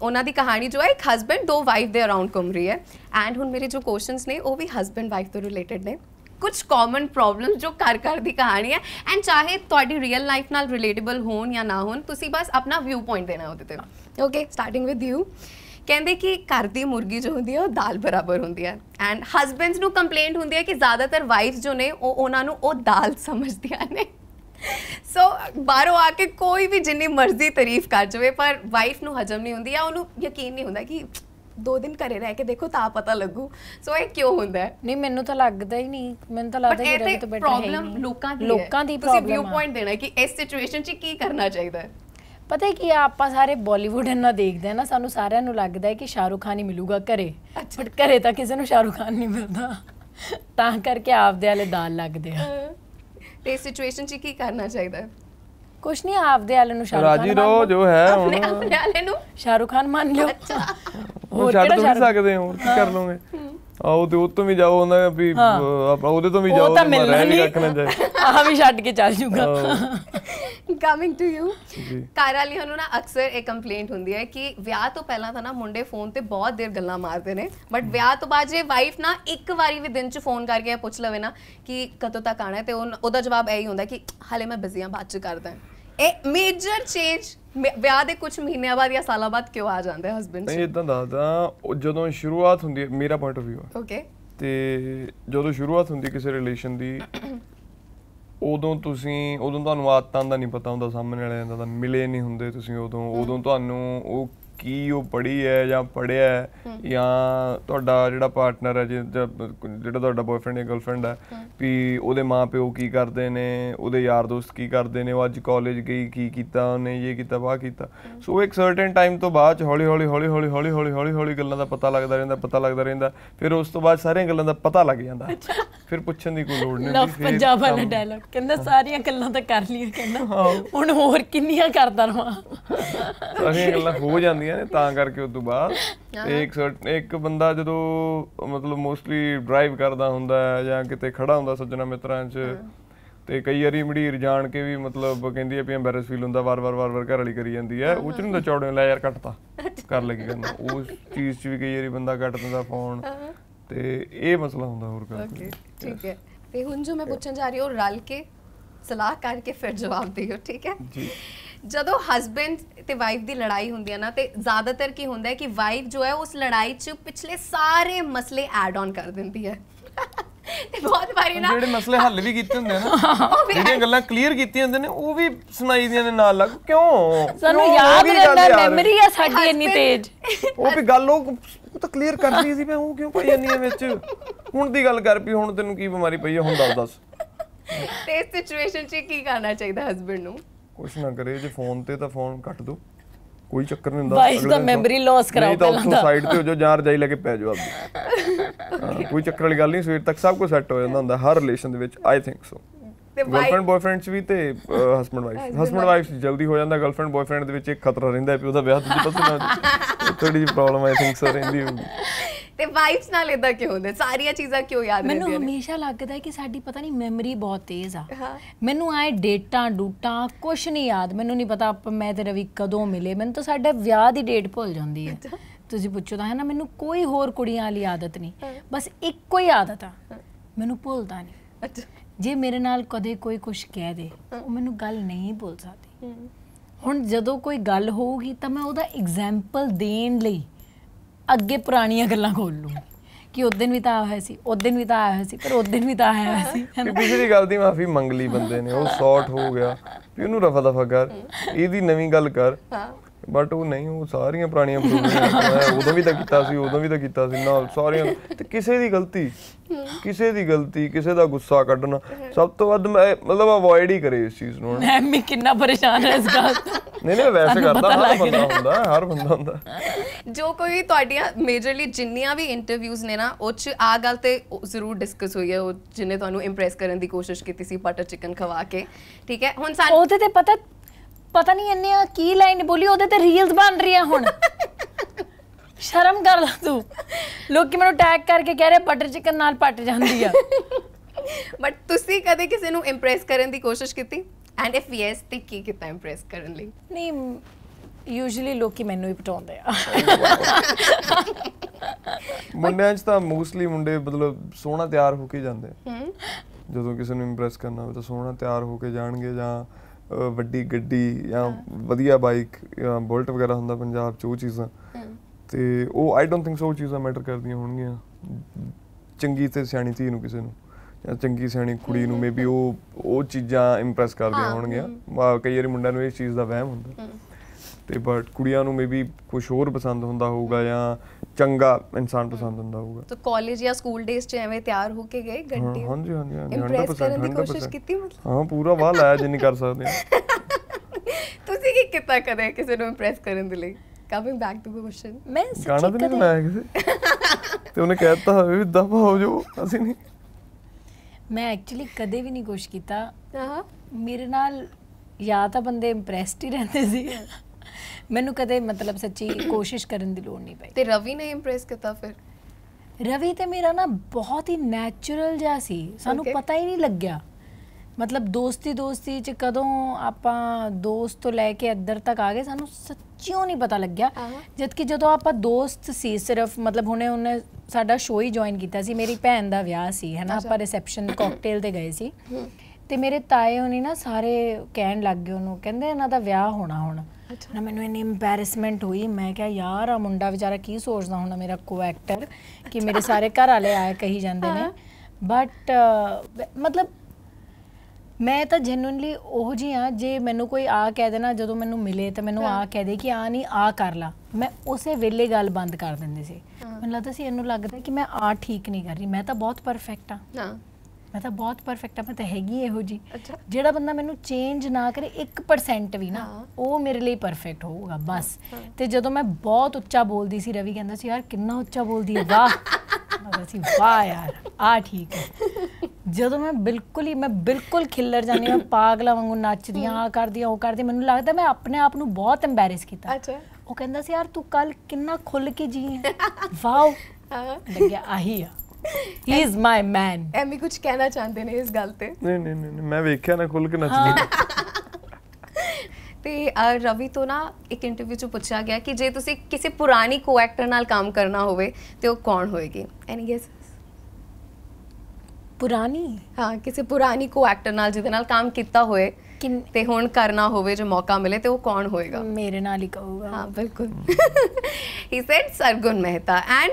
ਉਹਨਾਂ ਦੀ ਕਹਾਣੀ ਜੋ ਹੈ ਇੱਕ ਹਸਬੰਡ ਦੋ ਵਾਈਫ ਦੇ ਅਰਾਊਂਡ ਘੁੰਮ ਰਹੀ ਹੈ ਐਂਡ ਹੁਣ ਮੇਰੇ ਜੋ ਕੁਐਸਚਨਸ ਨੇ ਉਹ ਵੀ ਹਸਬੰਡ ਵਾਈਫ ਤੋਂ ਰਿਲੇਟਡ ਨੇ ਕੁਝ ਕਾਮਨ ਪ੍ਰੋਬਲਮ ਜੋ ਕਰ ਕਰ ਦੀ ਕਹਾਣੀ ਹੈ ਐਂਡ ਚਾਹੇ ਤੁਹਾਡੀ ਰੀਅਲ ਲਾਈਫ ਨਾਲ ਰਿਲੇਟੇਬਲ ਹੋਣ ਜਾਂ ਨਾ ਹੋਣ ਤੁਸੀਂ ਬਸ ਆਪਣਾ ਵਿਊ ਪੁਆਇੰਟ ਦੇਣਾ ਉਹਦੇ ਤੇ ਓਕੇ ਸਟਾਰਟਿੰਗ ਵਿਦ ਯੂ ਕਹਿੰਦੇ ਕਿ ਘਰ ਦੀ ਮੁਰਗੀ ਜੋ ਹੁੰਦੀ ਹੈ ਉਹ ਦਾਲ ਬਰਾਬਰ ਹੁੰਦੀ ਹੈ ਐਂਡ ਹਸਬੰਡਸ ਨੂੰ ਕੰਪਲੇਂਟ ਹੁੰਦੀ ਹੈ ਕਿ ਜ਼ਿਆਦਾਤਰ ਵਾਈਫ ਜੋ ਨੇ ਉਹ ਉਹਨਾਂ ਨੂੰ ਉਹ ਦਾਲ ਸਮਝਦੀਆਂ ਨੇ ਸੋ ਬਾਹਰੋਂ ਆ ਕੇ ਕੋਈ ਵੀ ਜਿੰਨੀ ਮਰਜ਼ੀ ਤਾਰੀਫ ਕਰ ਜਾਵੇ ਪਰ ਵਾਈਫ ਨੂੰ ਹਜਮ ਨਹੀਂ ਹੁੰਦੀ ਆ ਉਹਨੂੰ ਯਕੀਨ ਨਹੀਂ ਹੁੰਦਾ ਕਿ ਦੋ ਦਿਨ ਘਰੇ ਰਹਿ ਕੇ ਦੇਖੋ ਤਾਂ ਪਤਾ ਲੱਗੂ ਸੋ ਇਹ ਕਿਉਂ ਹੁੰਦਾ ਹੈ ਨਹੀਂ ਮੈਨੂੰ ਤਾਂ ਲੱਗਦਾ ਹੀ ਨਹੀਂ ਮੈਨੂੰ ਤਾਂ ਲੱਗਦਾ ਕਿ ਰਵੀ ਤੋਂ ਬੈਟਰ ਹੈ ਪ੍ਰੋਬਲਮ ਲੋਕਾਂ ਦੀ ਲੋਕਾਂ ਦੀ ਪ੍ਰੋਬਲਮ ਤੁਸੀਂ ਵਿਊ ਪੁਆਇੰਟ ਦੇਣਾ ਕਿ ਇਸ ਸਿਚੁਏਸ਼ਨ 'ਚ ਕੀ ਕਰਨਾ ਚਾਹੀਦਾ ਹੈ ਪਤਾ ਕੀ ਆ ਆਪਾਂ ਸਾਰੇ ਬਾਲੀਵੁੱਡ ਇਹਨਾਂ ਦੇਖਦੇ ਆ ਨਾ ਸਾਨੂੰ ਸਾਰਿਆਂ ਨੂੰ ਲੱਗਦਾ ਹੈ ਕਿ ਸ਼ਾਹਰੁਖ ਖਾਨ ਹੀ ਮਿਲੂਗਾ ਘਰੇ ਬਟ ਘਰੇ ਤਾਂ ਕਿਸੇ ਨੂੰ ਸ਼ਾਹਰੁਖ ਖਾਨ ਨਹੀਂ ਮਿਲਦਾ ਤਾਂ ਕਰਕੇ ਆਪਦੇ ਵਾਲੇ ਦਾਲ ਲੱਗਦੇ ਆ ਤੇ ਸਿਚੁਏਸ਼ਨ 'ਚ ਕੀ ਕਰਨਾ ਚਾਹੀਦਾ ਹੈ ਕੁਛ ਨਹੀਂ ਆਪਦੇ ਵਾਲੇ ਨੂੰ ਸ਼ਾਹਰੁਖ ਖਾਨ ਰਾਜੀ ਰੋ ਜੋ ਹੈ ਆਪਣੇ ਆਪਣੇ ਵਾਲੇ ਨੂੰ ਸ਼ਾਹਰੁਖ ਖਾਨ ਮੰਨ ਲਿਓ ਅੱਛਾ ਹੋਰ ਛੱਡ ਤੁਸੀਂ ਸਕਦੇ ਹੋ ਕੀ ਕਰ ਲੋਗੇ ਆਓ ਤੇ ਉਹ ਤੋਂ ਵੀ ਜਾਓ ਉਹਨਾਂ ਵੀ ਆਪਣਾ ਉਹਦੇ ਤੋਂ ਵੀ ਜਾਓ ਉਹ ਤਾਂ ਮਿਲਣਾ ਨਹੀਂ ਆਹ ਵੀ ਛੱਡ ਕੇ ਚੱਲ ਜੂਗਾ ਕਮਿੰਗ ਟੂ ਯੂ ਘਰ ਵਾਲਿਆਂ ਨੂੰ ਨਾ ਅਕਸਰ ਇਹ ਕੰਪਲੇਂਟ ਹੁੰਦੀ ਹੈ ਕਿ ਵਿਆਹ ਤੋਂ ਪਹਿਲਾਂ ਤਾਂ ਨਾ ਮੁੰਡੇ ਫੋਨ ਤੇ ਬਹੁਤ ਦੇਰ ਗੱਲਾਂ ਮਾਰਦੇ ਨੇ ਬਟ ਵਿਆਹ ਤੋਂ ਬਾਅਦ ਜੇ ਵਾਈਫ ਨਾ ਇੱਕ ਵਾਰੀ ਵੀ ਦਿਨ 'ਚ ਫੋਨ ਕਰਕੇ ਪੁੱਛ ਲਵੇ ਨਾ ਕਿ ਕਦੋਂ ਤੱਕ ਆਣਾ ਤੇ ਉਹਦਾ ਜਵਾਬ ਇਹੀ ਹੁੰਦਾ ਕਿ ਹਾਲੇ ਮੈਂ ਬਿਜ਼ੀ ਆ ਬਾਅਦ 'ਚ ਕਰਦਾ ਇਹ ਮੇਜਰ ਚੇਂਜ ਵਿਆਹ ਦੇ ਕੁਝ ਮਹੀਨਿਆਂ ਬਾਅਦ ਜਾਂ ਸਾਲਾਂ ਬਾਅਦ ਕਿਉਂ ਆ ਜਾਂਦਾ ਹੈ ਹਸਬੰਡ ਨਹੀਂ ਇਦਾਂ ਦੱਸਦਾ ਜਦੋਂ ਸ਼ੁਰੂਆਤ ਹੁੰਦੀ ਹੈ ਮੇਰਾ ਪੁਆਇੰਟ ਆਫ View ਹੈ ਓਕੇ ਤੇ ਜਦੋਂ ਸ਼ੁਰੂਆਤ ਹੁੰਦੀ ਕਿਸੇ ਰਿਲੇਸ਼ਨ ਦੀ ਉਦੋਂ ਤੁਸੀਂ ਉਦੋਂ ਤੁਹਾਨੂੰ ਆਦਤਾਂ ਦਾ ਨਹੀਂ ਪਤਾ ਹੁੰਦਾ ਸਾਹਮਣੇ ਵਾਲਿਆਂ ਦਾ ਮਿਲੇ ਨਹੀਂ ਹੁੰਦੇ ਤੁਸੀਂ ਉਦੋਂ ਉਦੋਂ ਤੁਹਾਨੂੰ ਉਹ ਕੀ ਉਹ ਪੜ੍ਹੀ ਹੈ ਜਾਂ ਪੜ੍ਹਿਆ ਹੈ ਜਾਂ ਤੁਹਾਡਾ ਜਿਹੜਾ ਪਾਰਟਨਰ ਹੈ ਜਿਹੜਾ ਤੁਹਾਡਾ ਬॉयਫ੍ਰੈਂਡ ਜਾਂ ਗਰਲਫ੍ਰੈਂਡ ਹੈ ਵੀ ਉਹਦੇ ਮਾਪਿਓ ਕੀ ਕਰਦੇ ਨੇ ਉਹਦੇ ਯਾਰ ਦੋਸਤ ਕੀ ਕਰਦੇ ਨੇ ਉਹ ਅੱਜ ਕਾਲਜ ਗਈ ਕੀ ਕੀਤਾ ਉਹਨੇ ਇਹ ਕੀਤਾ ਬਾਹ ਕੀਤਾ ਸੋ ਇੱਕ ਸਰਟਨ ਟਾਈਮ ਤੋਂ ਬਾਅਦ ਹੌਲੀ ਹੌਲੀ ਹੌਲੀ ਹੌਲੀ ਹੌਲੀ ਹੌਲੀ ਹੌਲੀ ਹੌਲੀ ਗੱਲਾਂ ਦਾ ਪਤਾ ਲੱਗਦਾ ਰਹਿੰਦਾ ਪਤਾ ਲੱਗਦਾ ਰਹਿੰਦਾ ਫਿਰ ਉਸ ਤੋਂ ਬਾਅਦ ਸਾਰੀਆਂ ਗੱਲਾਂ ਦਾ ਪਤਾ ਲੱਗ ਜਾਂਦਾ ਫਿਰ ਪੁੱਛਣ ਦੀ ਕੋਈ ਲੋੜ ਨਹੀਂ ਫਿਰ ਪੰਜਾਬ ਵਾਲਾ ਡਾਇਲੌਗ ਕਹਿੰਦਾ ਸਾਰੀਆਂ ਗੱਲਾਂ ਤਾਂ ਕਰ ਲਈਆਂ ਕਹਿੰਦਾ ਹੁਣ ਹੋਰ ਕਿੰਨੀਆਂ ਕਰਦਾ ਰਵਾਂ ਸਾਰੀਆਂ ਗੱਲਾਂ ਹੋ ਜਾਂਦੀਆਂ ਹੁੰਦੀਆਂ ਨੇ ਤਾਂ ਕਰਕੇ ਉਸ ਤੋਂ ਬਾਅਦ ਤੇ ਇੱਕ ਇੱਕ ਬੰਦਾ ਜਦੋਂ ਮਤਲਬ ਮੋਸਟਲੀ ਡਰਾਈਵ ਕਰਦਾ ਹੁੰਦਾ ਹੈ ਜਾਂ ਕਿਤੇ ਖੜਾ ਹੁੰਦਾ ਸੱਜਣਾ ਮਿੱਤਰਾਂ 'ਚ ਤੇ ਕਈ ਵਾਰੀ ਮੜੀਰ ਜਾਣ ਕੇ ਵੀ ਮਤਲਬ ਕਹਿੰਦੀ ਆ ਵੀ ਐਂਬੈਰਸ ਫੀਲ ਹੁੰਦਾ ਵਾਰ-ਵਾਰ ਵਾਰ-ਵਾਰ ਘਰ ਵਾਲੀ ਕਰੀ ਜਾਂਦੀ ਹੈ ਉਹ ਚ ਨੂੰ ਤਾਂ ਚੌੜੇ ਲੈ ਯਾਰ ਕੱਟਤਾ ਕਰ ਲੱਗੀ ਕਰਨਾ ਉਸ ਚੀਜ਼ 'ਚ ਵੀ ਕਈ ਵਾਰੀ ਬੰਦਾ ਕੱਟ ਦਿੰਦਾ ਫੋਨ ਤੇ ਇਹ ਮਸਲਾ ਹੁੰਦਾ ਹੋਰ ਕਰਕੇ ਠੀਕ ਹੈ ਤੇ ਹੁਣ ਜੋ ਮੈਂ ਪੁੱਛਣ ਜਾ ਰਹੀ ਹਾਂ ਉਹ ਰਲ ਕੇ ਸਲਾਹ ਕਰਕੇ ਫਿਰ ਜਵਾਬ ਦਿਓ ਠੀਕ ਹੈ ਜੀ ਜਦੋਂ ਹਸਬੰਡ ਤੇ ਵਾਈਫ ਦੀ ਲੜਾਈ ਹੁੰਦੀ ਹੈ ਨਾ ਤੇ ਜ਼ਿਆਦਾਤਰ ਕੀ ਹੁੰਦਾ ਹੈ ਕਿ ਵਾਈਫ ਜੋ ਹੈ ਉਸ ਲੜਾਈ 'ਚ ਪਿਛਲੇ ਸਾਰੇ ਮਸਲੇ ਐਡ ਆਨ ਕਰ ਦਿੰਦੀ ਹੈ ਤੇ ਬਹੁਤ ਵਾਰੀ ਨਾ ਜਿਹੜੇ ਮਸਲੇ ਹੱਲ ਵੀ ਕੀਤੇ ਹੁੰਦੇ ਨਾ ਜਿਹੜੀਆਂ ਗੱਲਾਂ ਕਲੀਅਰ ਕੀਤੀਆਂ ਹੁੰਦੇ ਨੇ ਉਹ ਵੀ ਸੁਣਾਈ ਦੀਆਂ ਨੇ ਨਾਲ ਲੱਗ ਕਿਉਂ ਸਾਨੂੰ ਯਾਦ ਰਹਿੰਦਾ ਮੈਮਰੀ ਆ ਸਾਡੀ ਇੰਨੀ ਤੇਜ਼ ਉਹ ਵੀ ਗੱਲ ਉਹ ਤਾਂ ਕਲੀਅਰ ਕਰਦੀ ਸੀ ਮੈਂ ਉਹ ਕਿਉਂ ਪਈ ਇੰਨੀ ਵਿੱਚ ਹੁਣ ਦੀ ਗੱਲ ਕਰ ਪਈ ਹੁਣ ਤੈਨੂੰ ਕੀ ਬਿਮਾਰੀ ਪਈ ਹੈ ਹੁਣ ਦੱਸ ਦੱਸ ਤੇ ਇਸ ਸਿਚੁਏਸ਼ਨ 'ਚ ਕੀ ਕਰਨਾ ਚਾਹੀਦਾ ਹਸਬੰਡ ਨੂੰ ਕੁਛ ਨਾ ਕਰੇ ਜੇ ਫੋਨ ਤੇ ਤਾਂ ਫੋਨ ਕੱਟ ਦੋ ਕੋਈ ਚੱਕਰ ਨਹੀਂ ਹੁੰਦਾ ਬਾਈ ਦਾ ਮੈਮਰੀ ਲਾਸ ਕਰਾਓ ਪਹਿਲਾਂ ਤਾਂ ਸਾਈਡ ਤੇ ਹੋ ਜਾ ਜਾਂ ਰਜਾਈ ਲੈ ਕੇ ਪੈ ਜਾ ਆਪ ਕੋਈ ਚੱਕਰ ਵਾਲੀ ਗੱਲ ਨਹੀਂ ਸਵੇਰ ਤੱਕ ਸਭ ਕੁਝ ਸੈੱਟ ਹੋ ਜਾਂਦਾ ਹੁੰਦਾ ਹਰ ਰਿਲੇਸ਼ਨ ਦੇ ਵਿੱਚ I think so girlfriend boyfriend ਚ ਵੀ ਤੇ ਹਸਬੰਡ ਵਾਈਫ ਹਸਬੰਡ ਵਾਈਫ ਜਲਦੀ ਹੋ ਜਾਂਦਾ ਗਰਲਫ੍ਰੈਂਡ ਬॉयਫ੍ਰੈਂਡ ਦੇ ਵਿੱਚ ਇੱਕ ਖਤਰਾ ਰਹਿੰਦਾ ਹੈ ਕਿ ਉਹਦਾ ਵਿਆਹ ਤੁਸੀਂ ਪਤਾ ਨਾ ਥੋੜੀ ਜਿਹੀ ਪ੍ਰੋਬਲਮ ਆਈ ਥਿੰਕ ਸੋ ਰਹਿੰਦੀ ਹੋਊਗੀ ਤੇ ਵਾਈਬਸ ਨਾਲ ਇਦਾਂ ਕਿਉਂ ਹੁੰਦਾ ਸਾਰੀਆਂ ਚੀਜ਼ਾਂ ਕਿਉਂ ਯਾਦ ਰਹਿੰਦੀਆਂ ਮੈਨੂੰ ਹਮੇਸ਼ਾ ਲੱਗਦਾ ਕਿ ਸਾਡੀ ਪਤਾ ਨਹੀਂ ਮੈਮਰੀ ਬਹੁਤ ਤੇਜ਼ ਆ ਮੈਨੂੰ ਆਏ ਡੇਟਾਂ ਡੂਟਾਂ ਕੁਝ ਨਹੀਂ ਯਾਦ ਮੈਨੂੰ ਨਹੀਂ ਪਤਾ ਮੈਂ ਤੇ ਰਵੀ ਕਦੋਂ ਮਿਲੇ ਮੈਨੂੰ ਤਾਂ ਸਾਡਾ ਵਿਆਹ ਦੀ ਡੇਟ ਭੁੱਲ ਜਾਂਦੀ ਹੈ ਤੁਸੀਂ ਪੁੱਛੋ ਤਾਂ ਹੈ ਨਾ ਮੈਨੂੰ ਕੋਈ ਹੋਰ ਕੁੜੀਆਂ ਵਾਲੀ ਆਦਤ ਨਹੀਂ ਬਸ ਇੱਕੋ ਹੀ ਆਦਤ ਆ ਮੈਨੂੰ ਭੁੱਲਦਾ ਨਹੀਂ ਜੇ ਮੇਰੇ ਨਾਲ ਕਦੇ ਕੋਈ ਕੁਝ ਕਹਿ ਦੇ ਉਹ ਮੈਨੂੰ ਗੱਲ ਨਹੀਂ ਭੁੱਲ ਸਕਦੀ ਹੁਣ ਜਦੋਂ ਕੋਈ ਗੱਲ ਹੋਊਗੀ ਤਾਂ ਮੈਂ ਉਹਦਾ ਐਗਜ਼ਾਮਪਲ ਦੇਣ ਲਈ ਅੱਗੇ ਪੁਰਾਣੀਆਂ ਗੱਲਾਂ ਖੋਲ ਲੂ ਕਿ ਉਸ ਦਿਨ ਵੀ ਤਾਂ ਆਇਆ ਸੀ ਉਸ ਦਿਨ ਵੀ ਤਾਂ ਆਇਆ ਸੀ ਪਰ ਉਸ ਦਿਨ ਵੀ ਤਾਂ ਆਇਆ ਸੀ ਪਿਛਲੀ ਗੱਲ ਦੀ ਮਾਫੀ ਮੰਗ ਲਈ ਬੰਦੇ ਨੇ ਉਹ ਸੌਟ ਹੋ ਗਿਆ ਵੀ ਉਹਨੂੰ ਰਫਾ ਦਫਾ ਕਰ ਇਹਦੀ ਨਵੀਂ ਗੱਲ ਕਰ ਬਟ ਉਹ ਨਹੀਂ ਉਹ ਸਾਰੀਆਂ ਪੁਰਾਣੀਆਂ ਪ੍ਰੋਬਲਮਾਂ ਉਦੋਂ ਵੀ ਤਾਂ ਕੀਤਾ ਸੀ ਉਦੋਂ ਵੀ ਤਾਂ ਕੀਤਾ ਸੀ ਨਾਲ ਸਾਰੀਆਂ ਤੇ ਕਿਸੇ ਦੀ ਗਲਤੀ ਕਿਸੇ ਦੀ ਗਲਤੀ ਕਿਸੇ ਦਾ ਗੁੱਸਾ ਕੱਢਣਾ ਸਭ ਤੋਂ ਵੱਧ ਮੈਂ ਮਤਲਬ ਅਵੋਇਡ ਹੀ ਕਰੇ ਇਸ ਚੀਜ਼ ਨੂੰ ਮੈਂ ਕਿੰਨਾ ਪਰੇਸ਼ਾਨ ਹਾਂ ਇਸ ਗੱਲ ਤੋਂ ਨਹੀਂ ਨਹੀਂ ਵੈਸੇ ਕਰਦਾ ਹਰ ਬੰਦਾ ਹੁੰਦਾ ਹਰ ਬੰਦਾ ਹੁੰਦਾ ਜੋ ਕੋਈ ਤੁਹਾਡੀਆਂ ਮੇਜਰਲੀ ਜਿੰਨੀਆਂ ਵੀ ਇੰਟਰਵਿਊਜ਼ ਨੇ ਨਾ ਉਹ ਚ ਆ ਗੱਲ ਤੇ ਜ਼ਰੂਰ ਡਿਸਕਸ ਹੋਈ ਹੈ ਉਹ ਜਿਨੇ ਤੁਹਾਨੂੰ ਇੰਪ੍ਰੈਸ ਕਰਨ ਦੀ ਕੋਸ਼ਿਸ਼ ਕੀਤੀ ਸੀ ਬਟਰ ਚਿਕਨ ਖਵਾ ਕੇ ਠੀਕ ਹੈ ਹੁਣ ਸਾਨੂੰ ਉਹਦੇ ਤੇ ਪਤਾ ਪਤਾ ਨਹੀਂ ਇੰਨੇ ਕੀ ਲਾਈਨ ਬੋਲੀ ਉਹਦੇ ਤੇ ਰੀਲਸ ਬਣ ਰਹੀਆਂ ਹੁਣ ਸ਼ਰਮ ਕਰ ਲਾ ਤੂੰ ਲੋਕ ਕਿ ਮੈਨੂੰ ਟੈਗ ਕਰਕੇ ਕਹਿ ਰਹੇ ਬਟਰ ਚਿਕਨ ਨਾਲ ਪਟ ਜਾਂਦੀ ਆ ਬਟ ਤੁਸੀਂ ਕਦੇ ਕਿਸੇ ਨੂੰ ਇੰਪ੍ਰੈਸ ਕਰਨ ਦੀ ਕੋਸ਼ਿਸ਼ ਕੀਤੀ ਐਂਡ ਇਫ ਯੈਸ ਤੇ ਕੀ ਕਿਤਾ ਇੰਪ੍ਰੈਸ ਕਰਨ ਲਈ ਨਹੀਂ ਯੂਜੂਲੀ ਲੋਕੀ ਮੈਨੂੰ ਹੀ ਪਟਾਉਂਦੇ ਆ ਮੁੰਡਿਆਂ 'ਚ ਤਾਂ ਮੋਸਟਲੀ ਮੁੰਡੇ ਮਤਲਬ ਸੋਹਣਾ ਤਿਆਰ ਹੋ ਕੇ ਜਾਂਦੇ ਜਦੋਂ ਕਿਸੇ ਨੂੰ ਇੰਪ੍ਰੈਸ ਕਰਨਾ ਹੋਵੇ ਤਾਂ ਸੋਹਣਾ ਤਿਆਰ ਹੋ ਕੇ ਜਾਣਗੇ ਜਾਂ ਵੱਡੀ ਗੱਡੀ ਜਾਂ ਵਧੀਆ ਬਾਈਕ ਜਾਂ ਬੁਲਟ ਵਗੈਰਾ ਹੁੰਦਾ ਪੰਜਾਬ 'ਚ ਉਹ ਚੀਜ਼ਾਂ ਤੇ ਉਹ ਆਈ ਡੋਨਟ ਥਿੰਕ ਸੋ ਚੀਜ਼ਾਂ ਮੈਟਰ ਕਰਦੀਆਂ ਹੋਣਗੀਆਂ ਚੰਗੀ ਤੇ ਸਿਆਣੀ ਧੀ ਨੂੰ ਕਿਸੇ ਨੂੰ ਜਾਂ ਚੰਗੀ ਸਿਆਣੀ ਕੁੜੀ ਨੂੰ ਮੇਬੀ ਉਹ ਉਹ ਚੀਜ਼ਾਂ ਇੰਪ੍ਰੈਸ ਕਰਦੀਆਂ ਹੋਣਗੀਆਂ ਕਈ ਵਾਰੀ ਮੁੰਡਿਆਂ ਨੂੰ ਇਸ ਚੀਜ਼ ਦਾ ਵਹਿਮ ਹੁੰਦਾ ਤੇ ਬਟ ਕੁੜੀਆਂ ਨੂੰ ਮੇਬੀ ਕੁਝ ਹੋਰ ਪਸੰਦ ਹੁੰਦਾ ਹੋਊਗਾ ਜਾਂ ਚੰਗਾ ਇਨਸਾਨ ਪਸੰਦ ਹੁੰਦਾ ਹੋਊਗਾ ਤਾਂ ਕਾਲਜ ਜਾਂ ਸਕੂਲ ਡੇਸ 'ਚ ਐਵੇਂ ਤਿਆਰ ਹੋ ਕੇ ਗਏ ਗੱਡੀ ਹਾਂਜੀ ਹਾਂਜੀ ਹਾਂਜੀ 100% ਇੰਪ੍ਰੈਸ ਕਰਨ ਦੀ ਕੋਸ਼ਿਸ਼ ਕੀਤੀ ਮਤਲਬ ਹਾਂ ਪੂਰਾ ਵਾਹ ਲਾਇਆ ਜਿੰਨੀ ਕਰ ਸਕਦੇ ਆ ਤੁਸੀਂ ਕੀ ਕੀਤਾ ਕਦੇ ਕਿਸੇ ਨੂੰ ਇੰਪ੍ਰੈਸ ਕਰਨ ਦੇ ਲਈ ਕਮਿੰਗ ਬੈਕ ਟੂ ਕੁਐਸਚਨ ਮੈਂ ਸੱਚੀ ਕਦੇ ਗਾਣਾ ਤੇ ਨਹੀਂ ਕਿਸੇ ਤੇ ਉਹਨੇ ਕਹਿਤਾ ਹੋਵੇ ਵੀ ਦਫਾ ਹੋ ਜਾਓ ਅਸੀਂ ਨਹੀਂ ਮੈਂ ਐਕਚੁਅਲੀ ਕਦੇ ਵੀ ਨਹੀਂ ਕੋਸ਼ਿਸ਼ ਕੀਤਾ ਹਾਂ ਮੇਰੇ ਨਾਲ ਯਾ ਤਾਂ ਬੰਦੇ ਇੰਪ੍ਰੈਸਡ ਹੀ ਰਹਿੰਦੇ ਸੀ ਮੈਨੂੰ ਕਦੇ ਮਤਲਬ ਸੱਚੀ ਕੋਸ਼ਿਸ਼ ਕਰਨ ਦੀ ਲੋੜ ਨਹੀਂ ਪਈ ਤੇ ਰਵੀ ਨੇ ਇੰਪ੍ਰੈਸ ਕੀਤਾ ਫਿਰ ਰਵੀ ਤੇ ਮੇਰਾ ਨਾ ਬਹੁਤ ਹੀ ਨੇਚਰਲ ਜਿਹਾ ਸੀ ਸਾਨੂੰ ਪਤਾ ਹੀ ਨਹੀਂ ਲੱਗਿਆ ਮਤਲਬ ਦੋਸਤੀ ਦੋਸਤੀ ਚ ਕਦੋਂ ਆਪਾਂ ਦੋਸਤ ਤੋਂ ਲੈ ਕੇ ਅੱਧਰ ਤੱਕ ਆ ਗਏ ਸਾਨੂੰ ਕਿਉਂ ਨਹੀਂ ਪਤਾ ਲੱਗਿਆ ਜਦ ਕਿ ਜਦੋਂ ਆਪਾਂ ਦੋਸਤ ਸੀ ਸਿਰਫ ਮਤਲਬ ਹੁਣੇ ਉਹਨੇ ਸਾਡਾ ਸ਼ੋਅ ਹੀ ਜੁਆਇਨ ਕੀਤਾ ਸੀ ਮੇਰੀ ਭੈਣ ਦਾ ਵਿਆਹ ਸੀ ਹਨਾ ਆਪਾਂ ਰਿਸੈਪਸ਼ਨ ਕਾਕਟੇਲ ਤੇ ਗਏ ਸੀ ਤੇ ਮੇਰੇ ਤਾਏ ਹੋਣੀ ਨਾ ਸਾਰੇ ਕਹਿਣ ਲੱਗ ਗਏ ਉਹਨੂੰ ਕਹਿੰਦੇ ਇਹਨਾਂ ਦਾ ਵਿਆਹ ਹੋਣਾ ਹੁਣ ਨਾ ਮੈਨੂੰ ਇਨੀ ਇੰਬੈਰੈਸਮੈਂਟ ਹੋਈ ਮੈਂ ਕਿਹਾ ਯਾਰ ਆ ਮੁੰਡਾ ਵਿਚਾਰਾ ਕੀ ਸੋਚਦਾ ਹੁਣ ਮੇਰਾ ਕੋ ਐਕਟਰ ਕਿ ਮੇਰੇ ਸਾਰੇ ਘਰ ਵਾਲੇ ਆਏ ਕਹੀ ਜਾਂਦੇ ਨੇ ਬਟ ਮਤਲਬ ਮੈਂ ਤਾਂ ਜੈਨੂਇਨਲੀ ਉਹ ਜੀ ਆ ਜੇ ਮੈਨੂੰ ਕੋਈ ਆ ਕਹਿ ਦੇਣਾ ਜਦੋਂ ਮੈਨੂੰ ਮਿਲੇ ਤਾਂ ਮੈਨੂੰ ਆ ਕਹਿ ਦੇ ਕਿ ਆ ਨਹੀਂ ਆ ਕਰ ਲਾ ਮੈਂ ਉਸੇ ਵੇਲੇ ਗੱਲ ਬੰਦ ਕਰ ਦਿੰਦੀ ਸੀ ਮੈਨੂੰ ਲੱਗਦਾ ਸੀ ਇਹਨੂੰ ਲੱਗਦਾ ਕਿ ਮੈਂ ਆ ਠੀਕ ਨਹੀਂ ਕਰ ਰਹੀ ਮੈਂ ਤਾਂ ਬਹੁਤ ਪਰਫੈਕਟ ਆ ਹਾਂ ਮੈਂ ਤਾਂ ਬਹੁਤ ਪਰਫੈਕਟ ਆ ਮੈਂ ਤਾਂ ਹੈਗੀ ਇਹੋ ਜੀ ਜਿਹੜਾ ਬੰਦਾ ਮੈਨੂੰ ਚੇਂਜ ਨਾ ਕਰੇ 1% ਵੀ ਨਾ ਉਹ ਮੇਰੇ ਲਈ ਪਰਫੈਕਟ ਹੋਊਗਾ ਬਸ ਤੇ ਜਦੋਂ ਮੈਂ ਬਹੁਤ ਉੱਚਾ ਬੋਲਦੀ ਸੀ ਰਵੀ ਕਹਿੰਦਾ ਸੀ ਯਾਰ ਕਿੰਨਾ ਉੱਚਾ ਬੋਲਦੀ ਹੈ ਵਾਹ ਮੈਂ ਸੀ ਵਾਹ ਯਾਰ ਆ ਠੀਕ ਹੈ ਜਦੋਂ ਮੈਂ ਬਿਲਕੁਲ ਹੀ ਮੈਂ ਬਿਲਕੁਲ ਖਿੱਲਰ ਜਾਂਦੀ ਹਾਂ ਪਾਗਲਾ ਵਾਂਗੂ ਨੱਚਦੀ ਹਾਂ ਆ ਕਰਦੀ ਹਾਂ ਉਹ ਕਰਦੀ ਮੈਨੂੰ ਲੱਗਦਾ ਮੈਂ ਆਪਣੇ ਆਪ ਨੂੰ ਬਹੁਤ ਐਮਬੈਰੈਸ ਕੀਤਾ ਅੱਛਾ ਉਹ ਕਹਿੰਦਾ ਸੀ ਯਾਰ ਤੂੰ ਕੱਲ ਕਿੰਨਾ ਖੁੱਲ ਕੇ ਜੀ ਹੈ ਵਾਓ ਲੱਗਿਆ ਆਹੀ ਆ ਹੀ ਇਜ਼ ਮਾਈ ਮੈਨ ਐਮੀ ਕੁਝ ਕਹਿਣਾ ਚਾਹੁੰਦੇ ਨੇ ਇਸ ਗੱਲ ਤੇ ਨਹੀਂ ਨਹੀਂ ਨਹੀਂ ਮੈਂ ਵੇਖਿਆ ਨਾ ਖੁੱਲ ਕੇ ਨੱਚਦੀ ਤੇ ਰਵੀ ਤੋਂ ਨਾ ਇੱਕ ਇੰਟਰਵਿਊ 'ਚ ਪੁੱਛਿਆ ਗਿਆ ਕਿ ਜੇ ਤੁਸੀਂ ਕਿਸੇ ਪੁਰਾਣੀ ਕੋ ਐਕਟਰ ਨਾਲ ਕੰਮ ਕਰਨਾ ਹੋਵੇ ਤੇ ਉਹ ਕੌਣ ਹੋਏਗੀ ਐਨੀ ਗੈਸ ਪੁਰਾਣੀ ਹਾਂ ਕਿਸੇ ਪੁਰਾਣੀ ਕੋ ਐਕਟਰ ਨਾਲ ਜਿਹਦੇ ਨਾਲ ਕੰਮ ਕੀਤਾ ਹੋਏ ਤੇ ਹੁਣ ਕਰਨਾ ਹੋਵੇ ਜੇ ਮੌਕਾ ਮਿਲੇ ਤੇ ਉਹ ਕੌਣ ਹੋਏਗਾ ਮੇਰੇ ਨਾਲ ਹੀ ਕਹੂਗਾ ਹਾਂ ਬਿਲਕੁਲ ਹੀ ਸੈਡ ਸਰਗੁਨ ਮਹਿਤਾ ਐਂਡ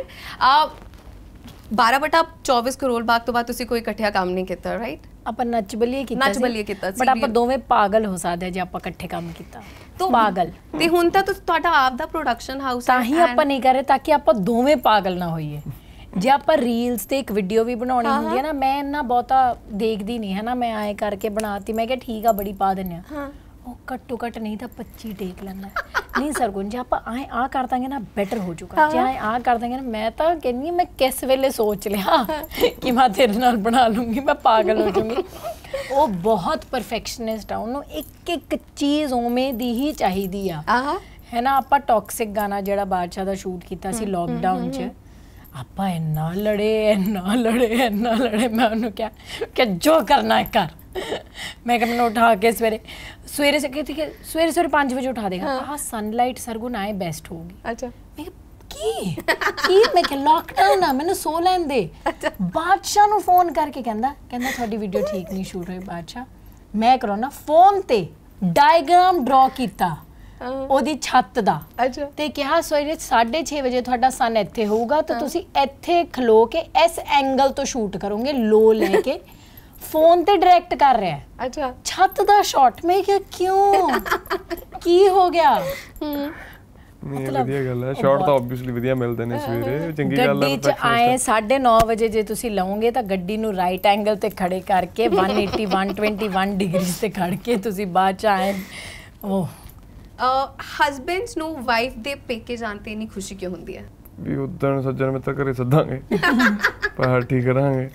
12 ਬਟਾ 24 ਕਰੋੜ ਬਾਗ ਤੋਂ ਬਾਅਦ ਤੁਸੀਂ ਕੋਈ ਇਕੱਠਿਆ ਕੰਮ ਨਹੀਂ ਕੀਤਾ ਰਾਈਟ ਆਪਾਂ ਨੱਚ ਬਲੀਏ ਕੀਤਾ ਨੱਚ ਬਲੀਏ ਕੀਤਾ ਸੀ ਬਟ ਆਪਾਂ ਦੋਵੇਂ ਪਾਗਲ ਹੋ ਸਕਦੇ ਜੇ ਆਪਾਂ ਇਕੱਠੇ ਕੰਮ ਕੀਤਾ ਤੋ ਪਾਗਲ ਤੇ ਹੁਣ ਤਾਂ ਤੁਹਾਡਾ ਆਪ ਦਾ ਪ੍ਰੋਡਕਸ਼ਨ ਹਾਊਸ ਹੈ ਤਾਂ ਹੀ ਆਪਾਂ ਨਹੀਂ ਕਰੇ ਤਾਂ ਕਿ ਆਪਾਂ ਦੋਵੇਂ ਪਾਗਲ ਨਾ ਹੋਈਏ ਜੇ ਆਪਾਂ ਰੀਲਸ ਤੇ ਇੱਕ ਵੀਡੀਓ ਵੀ ਬਣਾਉਣੀ ਹੁੰਦੀ ਹੈ ਨਾ ਮੈਂ ਇੰਨਾ ਬਹੁਤਾ ਦੇਖਦੀ ਨਹੀਂ ਹੈ ਨਾ ਮੈਂ ਆਏ ਕਰਕੇ ਬਣਾਤੀ ਮੈਂ ਕਿਹਾ ਠੀਕ ਆ ਬੜੀ ਪਾ ਦਿੰਨੇ ਆ ਹਾਂ ਉਹ ਘੱਟੋ ਘੱਟ ਨਹੀਂ ਤਾਂ 25 ਟੇਕ ਲੈਣਾ ਨਹੀਂ ਸਰਗੁਣ ਜੇ ਆਪਾਂ ਆਏ ਆ ਕਰ ਦਾਂਗੇ ਨਾ ਬੈਟਰ ਹੋ ਜਾਊਗਾ ਜੇ ਆਏ ਆ ਕਰ ਦਾਂਗੇ ਨਾ ਮੈਂ ਤਾਂ ਕਹਿੰਨੀ ਮੈਂ ਕਿਸ ਵੇਲੇ ਸੋਚ ਲਿਆ ਕਿ ਮੈਂ ਤੇਰੇ ਨਾਲ ਬਣਾ ਲੂੰਗੀ ਮੈਂ ਪਾਗਲ ਹੋ ਜੂੰਗੀ ਉਹ ਬਹੁਤ ਪਰਫੈਕਸ਼ਨਿਸਟ ਆ ਉਹਨੂੰ ਇੱਕ ਇੱਕ ਚੀਜ਼ ਉਵੇਂ ਦੀ ਹੀ ਚਾਹੀਦੀ ਆ ਹੈ ਨਾ ਆਪਾਂ ਟੌਕਸਿਕ ਗਾਣਾ ਜਿਹੜਾ ਬਾਦਸ਼ਾਹ ਦਾ ਸ਼ੂਟ ਕੀਤਾ ਸੀ ਲੋਕਡਾਊਨ 'ਚ ਆਪਾਂ ਇੰਨਾ ਲੜੇ ਇੰਨਾ ਲੜੇ ਇੰਨਾ ਲੜੇ ਮੈਂ ਉਹਨੂੰ ਕਿਹਾ ਕਿ ਜੋ ਕਰਨਾ ਹੈ ਕਰ ਮੈਂ ਕਿਹਾ ਮੈਨੂੰ ਉਠਾ ਕੇ ਸਵੇਰੇ ਸਵੇਰੇ ਸੇ ਕਿਹਾ ਠੀਕ ਹੈ ਸਵੇਰੇ ਸਵੇਰੇ 5 ਵਜੇ ਉਠਾ ਦੇਗਾ ਆਹ ਸਨਲਾਈਟ ਸਰਗੁਣ ਆਏ ਬੈਸਟ ਹੋਗੀ ਅੱਛਾ ਮੈਂ ਕੀ ਕੀ ਮੈਂ ਕਿ ਲਾਕਡਾਊਨ ਆ ਮੈਨੂੰ ਸੋ ਲੈਣ ਦੇ ਬਾਦਸ਼ਾਹ ਨੂੰ ਫੋਨ ਕਰਕੇ ਕਹਿੰਦਾ ਕਹਿੰਦਾ ਤੁਹਾਡੀ ਵੀਡੀਓ ਠੀਕ ਨਹੀਂ ਸ਼ੂਟ ਹੋਈ ਬਾਦਸ਼ਾਹ ਮੈਂ ਕਰੋਨਾ ਫੋਨ ਤੇ ਡਾਇਗ੍ਰਾਮ ਡਰਾ ਕੀਤਾ ਉਹਦੀ ਛੱਤ ਦਾ ਅੱਛਾ ਤੇ ਕਿਹਾ ਸਵੇਰੇ 6:30 ਵਜੇ ਤੁਹਾਡਾ ਸਨ ਇੱਥੇ ਹੋਊਗਾ ਤਾਂ ਤੁਸੀਂ ਇੱਥੇ ਖਲੋ ਕੇ ਇਸ ਐਂਗਲ ਤੋਂ ਸ਼ੂਟ ਕਰੋਗੇ ਲੋ ਲੈ ਕੇ ਫੋਨ ਤੇ ਡਾਇਰੈਕਟ ਕਰ ਰਿਹਾ ਅੱਛਾ ਛੱਤ ਦਾ ਸ਼ਾਟ ਮੈਂ ਕਿਹਾ ਕਿਉਂ ਕੀ ਹੋ ਗਿਆ ਹੂੰ ਨਹੀਂ ਵਧੀਆ ਗੱਲ ਹੈ ਸ਼ਾਟ ਤਾਂ ਆਬਵੀਅਸਲੀ ਵਧੀਆ ਮਿਲਦੇ ਨੇ ਸਵੇਰੇ ਚੰਗੀ ਗੱਲ ਹੈ ਗੱਡੀ ਚ ਆਏ 9:30 ਵਜੇ ਜੇ ਤੁਸੀਂ ਲਓਗੇ ਤਾਂ ਗੱਡੀ ਨੂੰ ਰਾਈਟ ਐਂਗਲ ਤੇ ਖੜੇ ਕਰਕੇ 180 121 ਡਿਗਰੀ ਤੇ ਖੜ ਕੇ ਤੁਸੀਂ ਬਾਅਦ ਚ ਆਏ ਉਹ ਹਸਬੰਡਸ ਨੂੰ ਵਾਈਫ ਦੇ ਪੇਕੇ ਜਾਣ ਤੇ ਇਨੀ ਖੁਸ਼ੀ ਕਿਉਂ ਹੁੰਦੀ ਹੈ ਵੀ ਉਦਣ ਸੱਜਣ ਮਿੱਤਰ ਘਰੇ ਸੱਦਾਂਗੇ ਪਾਰਟੀ ਕਰਾਂਗੇ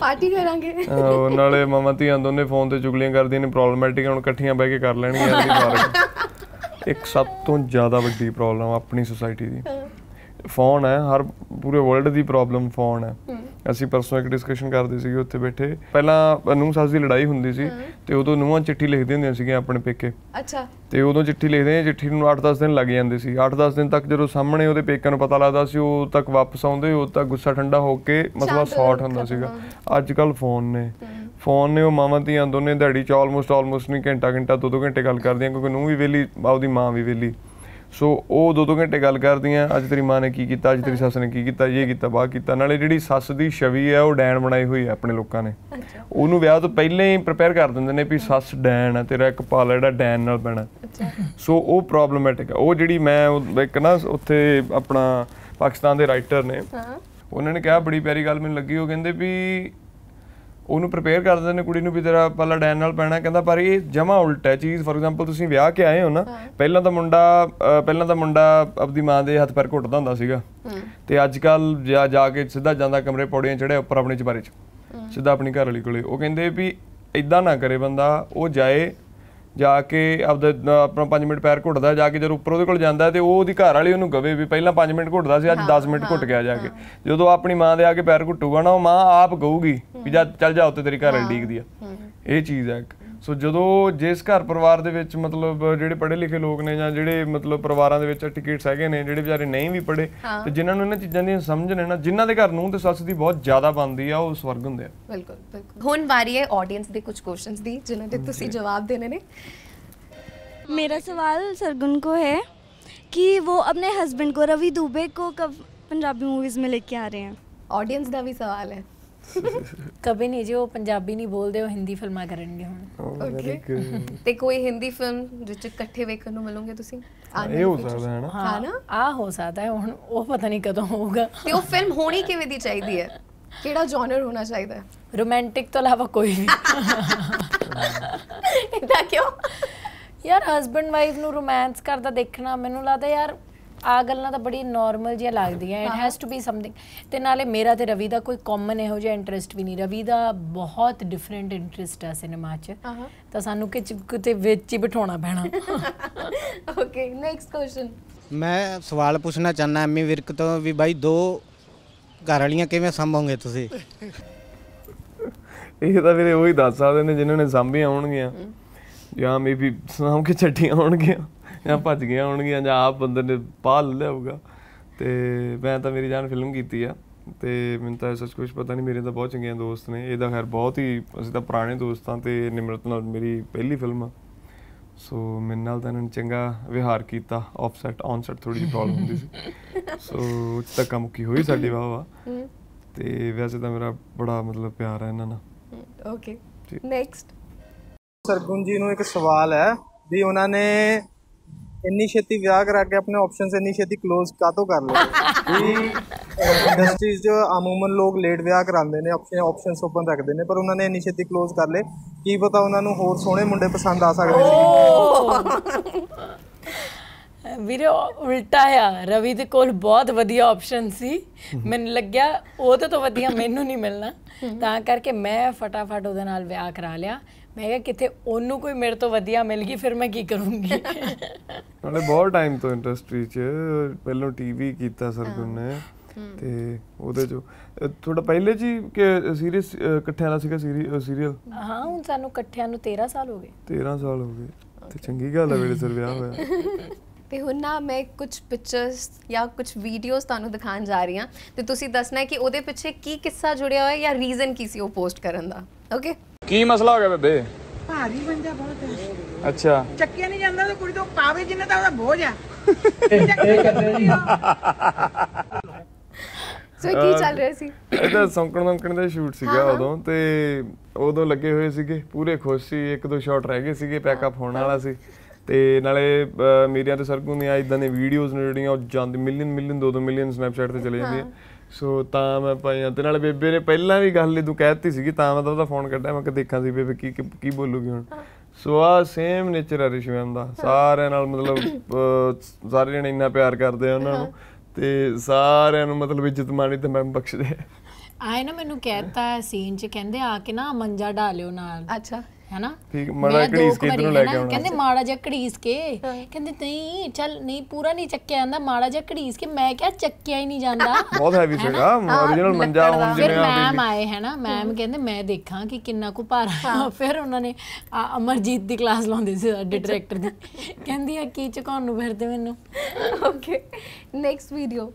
ਪਾਰਟੀ ਕਰਾਂਗੇ ਉਹ ਨਾਲੇ ਮਾਮਾ ਧੀਆਂ ਦੋਨੇ ਫੋਨ ਤੇ ਚੁਗਲੀਆਂ ਕਰਦੀਆਂ ਨੇ ਪ੍ਰੋਬਲਮੈਟਿਕ ਹੁਣ ਇਕੱਠੀਆਂ ਬਹਿ ਕੇ ਕਰ ਲੈਣਗੀਆਂ ਅਗਲੀ ਇੱਕ ਸਭ ਤੋਂ ਜ਼ਿਆਦਾ ਵੱਡੀ ਪ੍ਰੋਬਲਮ ਆਪਣੀ ਸੋਸਾਇਟੀ ਦੀ ਫੋਨ ਹੈ ਹਰ ਪੂਰੇ ਵਰਲਡ ਦੀ ਪ੍ਰੋਬਲਮ ਫੋਨ ਹੈ ਅਸੀਂ ਪਰਸੋਂ ਇੱਕ ਡਿਸਕਸ਼ਨ ਕਰਦੇ ਸੀਗੇ ਉੱਥੇ ਬੈਠੇ ਪਹਿਲਾਂ ਨੂੰਹ ਸਾਸ ਦੀ ਲੜਾਈ ਹੁੰਦੀ ਸੀ ਤੇ ਉਦੋਂ ਨੂੰਹਾਂ ਚਿੱਠੀ ਲਿਖਦੇ ਹੁੰਦੇ ਸੀਗੇ ਆਪਣੇ ਪੇਕੇ ਅੱਛਾ ਤੇ ਉਦੋਂ ਚਿੱਠੀ ਲਿਖਦੇ ਆ ਚਿੱਠੀ ਨੂੰ 8-10 ਦਿਨ ਲੱਗ ਜਾਂਦੇ ਸੀ 8-10 ਦਿਨ ਤੱਕ ਜਦੋਂ ਸਾਹਮਣੇ ਉਹਦੇ ਪੇਕਿਆਂ ਨੂੰ ਪਤਾ ਲੱਗਦਾ ਸੀ ਉਹ ਤੱਕ ਵਾਪਸ ਆਉਂਦੇ ਉਹ ਤੱਕ ਗੁੱਸਾ ਠੰਡਾ ਹੋ ਕੇ ਮਤਲਬ ਸੌਟ ਹੁੰਦਾ ਸੀਗਾ ਅੱਜ ਕੱਲ ਫੋਨ ਨੇ ਫੋਨ ਨੇ ਉਹ ਮਾਵਾਂ ਧੀਆਂ ਦੋਨੇ ਦਿਹਾੜੀ ਚ ਆਲਮੋਸਟ ਆਲਮੋਸਟ ਨਹੀਂ ਘੰਟਾ ਘੰਟਾ ਦੋ ਦੋ ਘੰਟੇ ਗੱਲ ਕਰਦੀਆਂ ਕਿਉਂਕਿ ਨੂੰ ਵੀ ਵੇਲੀ ਆਉਦੀ ਮਾਂ ਵੀ ਵੇਲੀ ਸੋ ਉਹ ਦੋ ਦੋ ਘੰਟੇ ਗੱਲ ਕਰਦੀਆਂ ਅੱਜ ਤੇਰੀ ਮਾਂ ਨੇ ਕੀ ਕੀਤਾ ਅੱਜ ਤੇਰੀ ਸੱਸ ਨੇ ਕੀ ਕੀਤਾ ਇਹ ਕੀਤਾ ਬਾਹ ਕੀਤਾ ਨਾਲੇ ਜਿਹੜੀ ਸੱਸ ਦੀ ਛਵੀ ਹੈ ਉਹ ਡੈਣ ਬਣਾਈ ਹੋਈ ਹੈ ਆਪਣੇ ਲੋਕਾਂ ਨੇ ਉਹਨੂੰ ਵਿਆਹ ਤੋਂ ਪਹਿਲਾਂ ਹੀ ਪ੍ਰਪੇਅਰ ਕਰ ਦਿੰਦੇ ਨੇ ਵੀ ਸੱਸ ਡੈਣ ਹੈ ਤੇਰਾ ਇੱਕ ਪਾਲ ਜਿਹੜਾ ਡੈਣ ਨਾਲ ਪੈਣਾ ਸੋ ਉਹ ਪ੍ਰੋਬਲਮੈਟਿਕ ਹੈ ਉਹ ਜਿਹੜੀ ਮੈਂ ਇੱਕ ਨਾ ਉੱਥੇ ਆਪਣਾ ਪਾਕਿਸਤਾਨ ਦੇ ਰਾਈਟਰ ਨੇ ਉਹਨਾਂ ਨੇ ਕਿਹਾ ਬੜੀ ਪਿਆਰੀ ਗੱਲ ਮੈਨੂੰ ਲੱਗੀ ਉਹ ਕਹਿੰਦੇ ਵੀ ਉਹਨੂੰ ਪ੍ਰਪੇਅਰ ਕਰ ਦਿੰਦੇ ਨੇ ਕੁੜੀ ਨੂੰ ਵੀ ਤੇਰਾ ਪੱਲਾ ਡੈਨ ਨਾਲ ਪੈਣਾ ਕਹਿੰਦਾ ਪਰ ਇਹ ਜਮਾ ਉਲਟ ਹੈ ਚੀਜ਼ ਫੋਰ ਐਗਜ਼ਾਮਪਲ ਤੁਸੀਂ ਵਿਆਹ ਕੇ ਆਏ ਹੋ ਨਾ ਪਹਿਲਾਂ ਤਾਂ ਮੁੰਡਾ ਪਹਿਲਾਂ ਤਾਂ ਮੁੰਡਾ ਆਪਦੀ ਮਾਂ ਦੇ ਹੱਥ ਪੈਰ ਘੁੱਟਦਾ ਹੁੰਦਾ ਸੀਗਾ ਤੇ ਅੱਜ ਕੱਲ ਜਾ ਜਾ ਕੇ ਸਿੱਧਾ ਜਾਂਦਾ ਕਮਰੇ ਪੌੜੀਆਂ ਚੜਿਆ ਉੱਪਰ ਆਪਣੇ ਚਬਾਰੇ 'ਚ ਸਿੱਧਾ ਆਪਣੀ ਘਰ ਵਾਲੀ ਕੋਲੇ ਉਹ ਕਹਿੰਦੇ ਵੀ ਇਦਾਂ ਨਾ ਕਰੇ ਬੰਦਾ ਉਹ ਜਾਏ ਜਾ ਕੇ ਆਪਦਾ ਆਪਣਾ 5 ਮਿੰਟ ਪੈਰ ਘੁੱਟਦਾ ਜਾ ਕੇ ਜਦ ਉੱਪਰ ਉਹਦੇ ਕੋਲ ਜਾਂਦਾ ਤੇ ਉਹ ਉਹਦੀ ਘਰ ਵਾਲੀ ਉਹਨੂੰ ਗਵੇ ਵੀ ਪਹਿਲਾਂ 5 ਮਿੰਟ ਘੁੱਟਦਾ ਸੀ ਅੱਜ 10 ਮਿੰਟ ਘੁੱਟ ਗਿਆ ਜਾ ਕੇ ਜਦੋਂ ਆਪਣੀ ਮਾਂ ਦੇ ਆ ਕੇ ਪੈਰ ਘੁੱਟੂਗਾ ਨਾ ਉਹ ਮਾਂ ਆਪ ਕਹੂਗੀ ਵੀ ਜਾ ਚੱਲ ਜਾ ਉੱਤੇ ਤੇਰੀ ਘਰ ਵਾਲੀ ਡੀਕਦੀ ਆ ਇਹ ਚੀਜ਼ ਹੈ ਸੋ ਜਦੋਂ ਜਿਸ ਘਰ ਪਰਿਵਾਰ ਦੇ ਵਿੱਚ ਮਤਲਬ ਜਿਹੜੇ ਪੜ੍ਹੇ ਲਿਖੇ ਲੋਕ ਨੇ ਜਾਂ ਜਿਹੜੇ ਮਤਲਬ ਪਰਿਵਾਰਾਂ ਦੇ ਵਿੱਚ ਟਿਕਟਸ ਹੈਗੇ ਨੇ ਜਿਹੜੇ ਵਿਚਾਰੇ ਨਹੀਂ ਵੀ ਪੜ੍ਹੇ ਤੇ ਜਿਨ੍ਹਾਂ ਨੂੰ ਇਹਨਾਂ ਚੀਜ਼ਾਂ ਦੀ ਸਮਝ ਨੇ ਨਾ ਜਿਨ੍ਹਾਂ ਦੇ ਘਰ ਨੂੰ ਤੇ ਸੱਸ ਦੀ ਬਹੁਤ ਜ਼ਿਆਦਾ ਬੰਦੀ ਆ ਉਹ ਸਵਰਗ ਹੁੰਦੇ ਆ ਬਿਲਕੁਲ ਬਿਲਕੁਲ ਹੁਣ ਵਾਰੀ ਹੈ ਆਡੀਅנס ਦੇ ਕੁਝ ਕੁਐਸਚਨਸ ਦੀ ਜਿਨ੍ਹਾਂ ਦੇ ਤੁਸੀਂ ਜਵਾਬ ਦੇਣੇ ਨੇ ਮੇਰਾ ਸਵਾਲ ਸਰਗੁਨ ਕੋ ਹੈ ਕਿ ਉਹ ਆਪਣੇ ਹਸਬੰਡ ਕੋ ਰਵੀ ਦੁਬੇ ਕੋ ਕਬ ਪੰਜਾਬੀ ਮੂਵੀਜ਼ ਮੇ ਲੈ ਕੇ ਆ ਰਹੇ ਹਨ ਆਡੀਅנס ਦਾ ਵੀ ਸਵਾਲ ਹੈ ਕਬੇ ਨਹੀਂ ਜੀ ਉਹ ਪੰਜਾਬੀ ਨਹੀਂ ਬੋਲਦੇ ਉਹ ਹਿੰਦੀ ਫਿਲਮਾਂ ਕਰਨਗੇ ਹੁਣ ਓਕੇ oh, ਤੇ ਕੋਈ ਹਿੰਦੀ ਫਿਲਮ ਜਿਸ ਚ ਇਕੱਠੇ ਵੇਖਣ ਨੂੰ ਮਿਲੋਗੇ ਤੁਸੀਂ ਇਹ ਹੋ ਸਕਦਾ ਹੈ ਨਾ ਹਾਂ ਨਾ ਆ ਹੋ ਸਕਦਾ ਹੈ ਹੁਣ ਉਹ ਪਤਾ ਨਹੀਂ ਕਦੋਂ ਹੋਊਗਾ ਤੇ ਉਹ ਫਿਲਮ ਹੋਣੀ ਕਿਵੇਂ ਦੀ ਚਾਹੀਦੀ ਹੈ ਕਿਹੜਾ ਜਨਰ ਹੋਣਾ ਚਾਹੀਦਾ ਹੈ ਰੋਮਾਂਟਿਕ ਤੋਂ ਇਲਾਵਾ ਕੋਈ ਨਹੀਂ ਇਹਦਾ ਕਿਉਂ ਯਾਰ ਹਸਬੰਡ ਵਾਈਫ ਨੂੰ ਰੋਮਾਂਸ ਕਰਦਾ ਦੇਖਣਾ ਮੈਨੂੰ ਲੱਗਦਾ ਯਾਰ ਆ ਗੱਲਾਂ ਤਾਂ ਬੜੀ ਨਾਰਮਲ ਜਿਹਾ ਲੱਗਦੀਆਂ it has to be something ਤੇ ਨਾਲੇ ਮੇਰਾ ਤੇ ਰਵੀ ਦਾ ਕੋਈ ਕਾਮਨ ਇਹੋ ਜਿਹਾ ਇੰਟਰਸਟ ਵੀ ਨਹੀਂ ਰਵੀ ਦਾ ਬਹੁਤ ਡਿਫਰੈਂਟ ਇੰਟਰਸਟ ਆ ਸਿਨੇਮਾ 'ਚ uh-huh. ਤਾਂ ਸਾਨੂੰ ਕਿਤੇ ਵਿੱਚ ਹੀ ਬਿਠਾਉਣਾ ਪੈਣਾ ਓਕੇ ਨੈਕਸਟ ਕੁਐਸਚਨ ਮੈਂ ਸਵਾਲ ਪੁੱਛਣਾ ਚਾਹਨਾ ਐਮੀ ਵਿਰਕ ਤੋਂ ਵੀ ਬਾਈ ਦੋ ਘਰ ਵਾਲੀਆਂ ਕਿਵੇਂ ਸੰਭੋਗੇ ਤੁਸੀਂ ਇਹ ਤਾਂ ਵੀਰੇ ਉਹੀ ਦੱਸ ਸਕਦੇ ਨੇ ਜਿਨ੍ਹਾਂ ਨੇ ਸੰਭੀ ਆਉਣਗੀਆਂ ਜਾਂ ਮੇਬੀ ਸਾਂਭ ਕੇ ਛੱਡੀਆਂ ਆਉਣਗੀਆਂ ਜਾਂ ਭੱਜ ਗਿਆ ਹੋਣਗੀਆਂ ਜਾਂ ਆਪ ਬੰਦੇ ਨੇ ਪਾ ਲਿਆ ਹੋਊਗਾ ਤੇ ਮੈਂ ਤਾਂ ਮੇਰੀ ਜਾਨ ਫਿਲਮ ਕੀਤੀ ਆ ਤੇ ਮੈਨੂੰ ਤਾਂ ਸੱਚ ਕੁਝ ਪਤਾ ਨਹੀਂ ਮੇਰੇ ਤਾਂ ਬਹੁਤ ਚੰਗੇ ਦੋਸਤ ਨੇ ਇਹਦਾ ਖੈਰ ਬਹੁਤ ਹੀ ਅਸੀਂ ਤਾਂ ਪੁਰਾਣੇ ਦੋਸਤਾਂ ਤੇ ਨਿਮਰਤ ਨਾਲ ਮੇਰੀ ਪਹਿਲੀ ਫਿਲਮ ਆ ਸੋ ਮੇਰੇ ਨਾਲ ਤਾਂ ਇਹਨਾਂ ਚੰਗਾ ਵਿਹਾਰ ਕੀਤਾ ਆਫਸੈਟ ਆਨਸੈਟ ਥੋੜੀ ਜਿਹੀ ਪ੍ਰੋਬਲਮ ਹੁੰਦੀ ਸੀ ਸੋ ਕੰਮ ਕੀ ਹੋਈ ਸਾਡੀ ਵਾਵਾ ਤੇ ਵੈਸੇ ਤਾਂ ਮੇਰਾ ਬੜਾ ਮਤਲਬ ਪਿਆਰ ਹੈ ਇਹਨਾਂ ਨਾਲ ਓਕੇ ਨੈਕਸਟ ਸਰਗੁਣ ਜੀ ਨੂੰ ਇੱਕ ਸਵਾਲ ਹੈ ਵੀ ਉਹਨਾਂ ਨੇ ਇੰਨੀ ਛੇਤੀ ਵਿਆਹ ਕਰਾ ਕੇ ਆਪਣੇ ਆਪਸ਼ਨਸ ਇੰਨੀ ਛੇਤੀ ক্লোਜ਼ ਕਾਤੋਂ ਕਰ ਲਓ ਇਹ ਇੰਡਸਟਰੀਜ਼ ਜੋ ਆਮੂਮਨ ਲੋਕ ਲੇਟ ਵਿਆਹ ਕਰਾਉਂਦੇ ਨੇ ਆਪਸ਼ਨ ਆਪਸ਼ਨਸ ਓਪਨ ਰੱਖਦੇ ਨੇ ਪਰ ਉਹਨਾਂ ਨੇ ਇੰਨੀ ਛੇਤੀ ক্লোਜ਼ ਕਰ ਲਏ ਕੀ ਪਤਾ ਉਹਨਾਂ ਨੂੰ ਹੋਰ ਸੋਹਣੇ ਮੁੰਡੇ ਪਸੰਦ ਆ ਸਕਦੇ ਸੀ ਵੀਰੇ ਉਲਟਾ ਆ ਰਵੀ ਦੇ ਕੋਲ ਬਹੁਤ ਵਧੀਆ ਆਪਸ਼ਨ ਸੀ ਮੈਨੂੰ ਲੱਗਿਆ ਉਹਦੇ ਤੋਂ ਵਧੀਆ ਮੈਨੂੰ ਨਹੀਂ ਮਿਲਣਾ ਤਾਂ ਕਰਕੇ ਮੈਂ ਫਟਾਫਟ ਉਹਦੇ ਨਾਲ ਵਿਆਹ ਕਰਾ ਲਿਆ ਮੈਂ ਕਿਹਾ ਕਿਤੇ ਉਹਨੂੰ ਕੋਈ ਮੇਰੇ ਤੋਂ ਵਧੀਆ ਮਿਲ ਗਈ ਫਿਰ ਮੈਂ ਕੀ ਕਰੂੰਗੀ ਉਹਨੇ ਬਹੁਤ ਟਾਈਮ ਤੋਂ ਇੰਡਸਟਰੀ 'ਚ ਪਹਿਲਾਂ ਟੀਵੀ ਕੀਤਾ ਸਰਗੁਣ ਨੇ ਤੇ ਉਹਦੇ ਜੋ ਥੋੜਾ ਪਹਿਲੇ ਜੀ ਕਿ ਸੀਰੀਅਸ ਇਕੱਠਿਆਂ ਦਾ ਸੀਗਾ ਸੀਰੀਅਲ ਹਾਂ ਹੁਣ ਸਾਨੂੰ ਇਕੱਠਿਆਂ ਨੂੰ 13 ਸਾਲ ਹੋ ਗਏ 13 ਸਾਲ ਹੋ ਗਏ ਤੇ ਚੰਗੀ ਗੱਲ ਹੈ ਮੇਰੇ ਸਰ ਵਿਆਹ ਹੋਇਆ ਤੇ ਹੁਣ ਨਾ ਮੈਂ ਕੁਝ ਪਿਕਚਰਸ ਜਾਂ ਕੁਝ ਵੀਡੀਓਸ ਤੁਹਾਨੂੰ ਦਿਖਾਉਣ ਜਾ ਰਹੀ ਹਾਂ ਤੇ ਤੁਸੀਂ ਦੱਸਣਾ ਹੈ ਕਿ ਉਹਦੇ ਪਿੱਛੇ ਕੀ ਕਿੱਸਾ ਜੁੜਿਆ ਹੋਇਆ ਹੈ ਜਾਂ ਰੀਜ਼ਨ ਕੀ ਸੀ ਉਹ ਪੋਸਟ ਕਰਨ ਦਾ ਓਕੇ ਕੀ ਮਸਲਾ ਹੋ ਗਿਆ ਬੇਬੇ ਭਾਰੀ ਬੰਦਾ ਬਹੁਤ ਹੈ ਅੱਛਾ ਚੱਕਿਆ ਨਹੀਂ ਜਾਂਦਾ ਤੇ ਕੁੜੀ ਤੋਂ ਪਾਵੇ ਜਿੰਨੇ ਤਾਂ ਉਹਦਾ ਬੋਝ ਆ ਸੋ ਕੀ ਚੱਲ ਰਿਹਾ ਸੀ ਇਹਦਾ ਸੰਕਣ ਸੌਂਕਣ ਦਾ ਸ਼ੂਟ ਸੀਗਾ ਉਦੋਂ ਤੇ ਉਦੋਂ ਲੱਗੇ ਹੋਏ ਸੀਗੇ ਪੂਰੇ ਖੁਸ਼ ਸੀ ਇੱਕ ਦੋ ਸ਼ਾਟ ਰਹਿ ਗਏ ਸੀਗੇ ਪੈਕਅਪ ਹੋਣ ਵਾਲਾ ਸੀ ਤੇ ਨਾਲੇ ਮੇਰੀਆਂ ਤੇ ਨੇ ਆ ਇਦਾਂ ਦੇ ਵੀਡੀਓਜ਼ ਨੇ ਜਿਹੜੀਆਂ ਉਹ ਜਾਂਦੀ ਮਿਲੀਅਨ ਮਿਲੀਅਨ ਦੋ ਦੋ ਮਿਲੀਅਨ ਸਨੈਪਚੈਟ ਤੇ ਚਲੇ ਜਾਂਦੀਆਂ ਸੋ ਤਾਂ ਮੈਂ ਪਾਈਆਂ ਤੇ ਨਾਲ ਬੇਬੇ ਨੇ ਪਹਿਲਾਂ ਵੀ ਗੱਲ ਇਹ ਤੂੰ ਕਹਿਤੀ ਸੀਗੀ ਤਾਂ ਮੈਂ ਤਾਂ ਉਹਦਾ ਫੋਨ ਕੱਢਿਆ ਮੈਂ ਕਿ ਦੇਖਾਂ ਸੀ ਬੇਬੇ ਕੀ ਕੀ ਬੋਲੂਗੀ ਹੁਣ ਸੋ ਆ ਸੇਮ ਨੇਚਰ ਆ ਰਿਸ਼ਵਮ ਦਾ ਸਾਰਿਆਂ ਨਾਲ ਮਤਲਬ ਸਾਰੇ ਜਣੇ ਇੰਨਾ ਪਿਆਰ ਕਰਦੇ ਆ ਉਹਨਾਂ ਨੂੰ ਤੇ ਸਾਰਿਆਂ ਨੂੰ ਮਤਲਬ ਇੱਜ਼ਤ ਮਾਣੀ ਤੇ ਮੈਂ ਬਖਸ਼ਦੇ ਆਏ ਨਾ ਮੈਨੂੰ ਕਹਿਤਾ ਸੀਨ ਚ ਕਹਿੰਦੇ ਆ ਕੇ ਨਾ ਮੰਜਾ ਢਾ ਲਿਓ ਨਾਲ ਅੱਛਾ ਹਨਾ ਠੀਕ ਮਾੜਾ ਘੜੀਸ ਕੇ ਇਧਰੋਂ ਲੈ ਕੇ ਆਉਣਾ ਕਹਿੰਦੇ ਮਾੜਾ ਜਿਹਾ ਘੜੀਸ ਕੇ ਕਹਿੰਦੇ ਨਹੀਂ ਚੱਲ ਨਹੀਂ ਪੂਰਾ ਨਹੀਂ ਚੱਕਿਆ ਜਾਂਦਾ ਮਾੜਾ ਜਿਹਾ ਘੜੀਸ ਕੇ ਮੈਂ ਕਿਹਾ ਚੱਕਿਆ ਹੀ ਨਹੀਂ ਜਾਂਦਾ ਬਹੁਤ ਹੈਵੀ ਸੀਗਾ origignal ਮੰਜਾ ਹੁਣ ਜਿਵੇਂ ਆਉਂਦੀ ਮੈਮ ਆਏ ਹਨਾ ਮੈਮ ਕਹਿੰਦੇ ਮੈਂ ਦੇਖਾਂ ਕਿ ਕਿੰਨਾ ਕੁ ਭਾਰਾ ਫਿਰ ਉਹਨਾਂ ਨੇ ਅਮਰਜੀਤ ਦੀ ਕਲਾਸ ਲਾਉਂਦੇ ਸੀ ਸਾਡੇ ਡਾਇਰੈਕਟਰ ਦੀ ਕਹਿੰਦੀ ਆ ਕੀ ਚਕਾਉਣ ਨੂੰ ਫਿਰਦੇ ਮੈਨੂੰ ਓਕੇ ਨੈਕਸਟ ਵੀਡੀਓ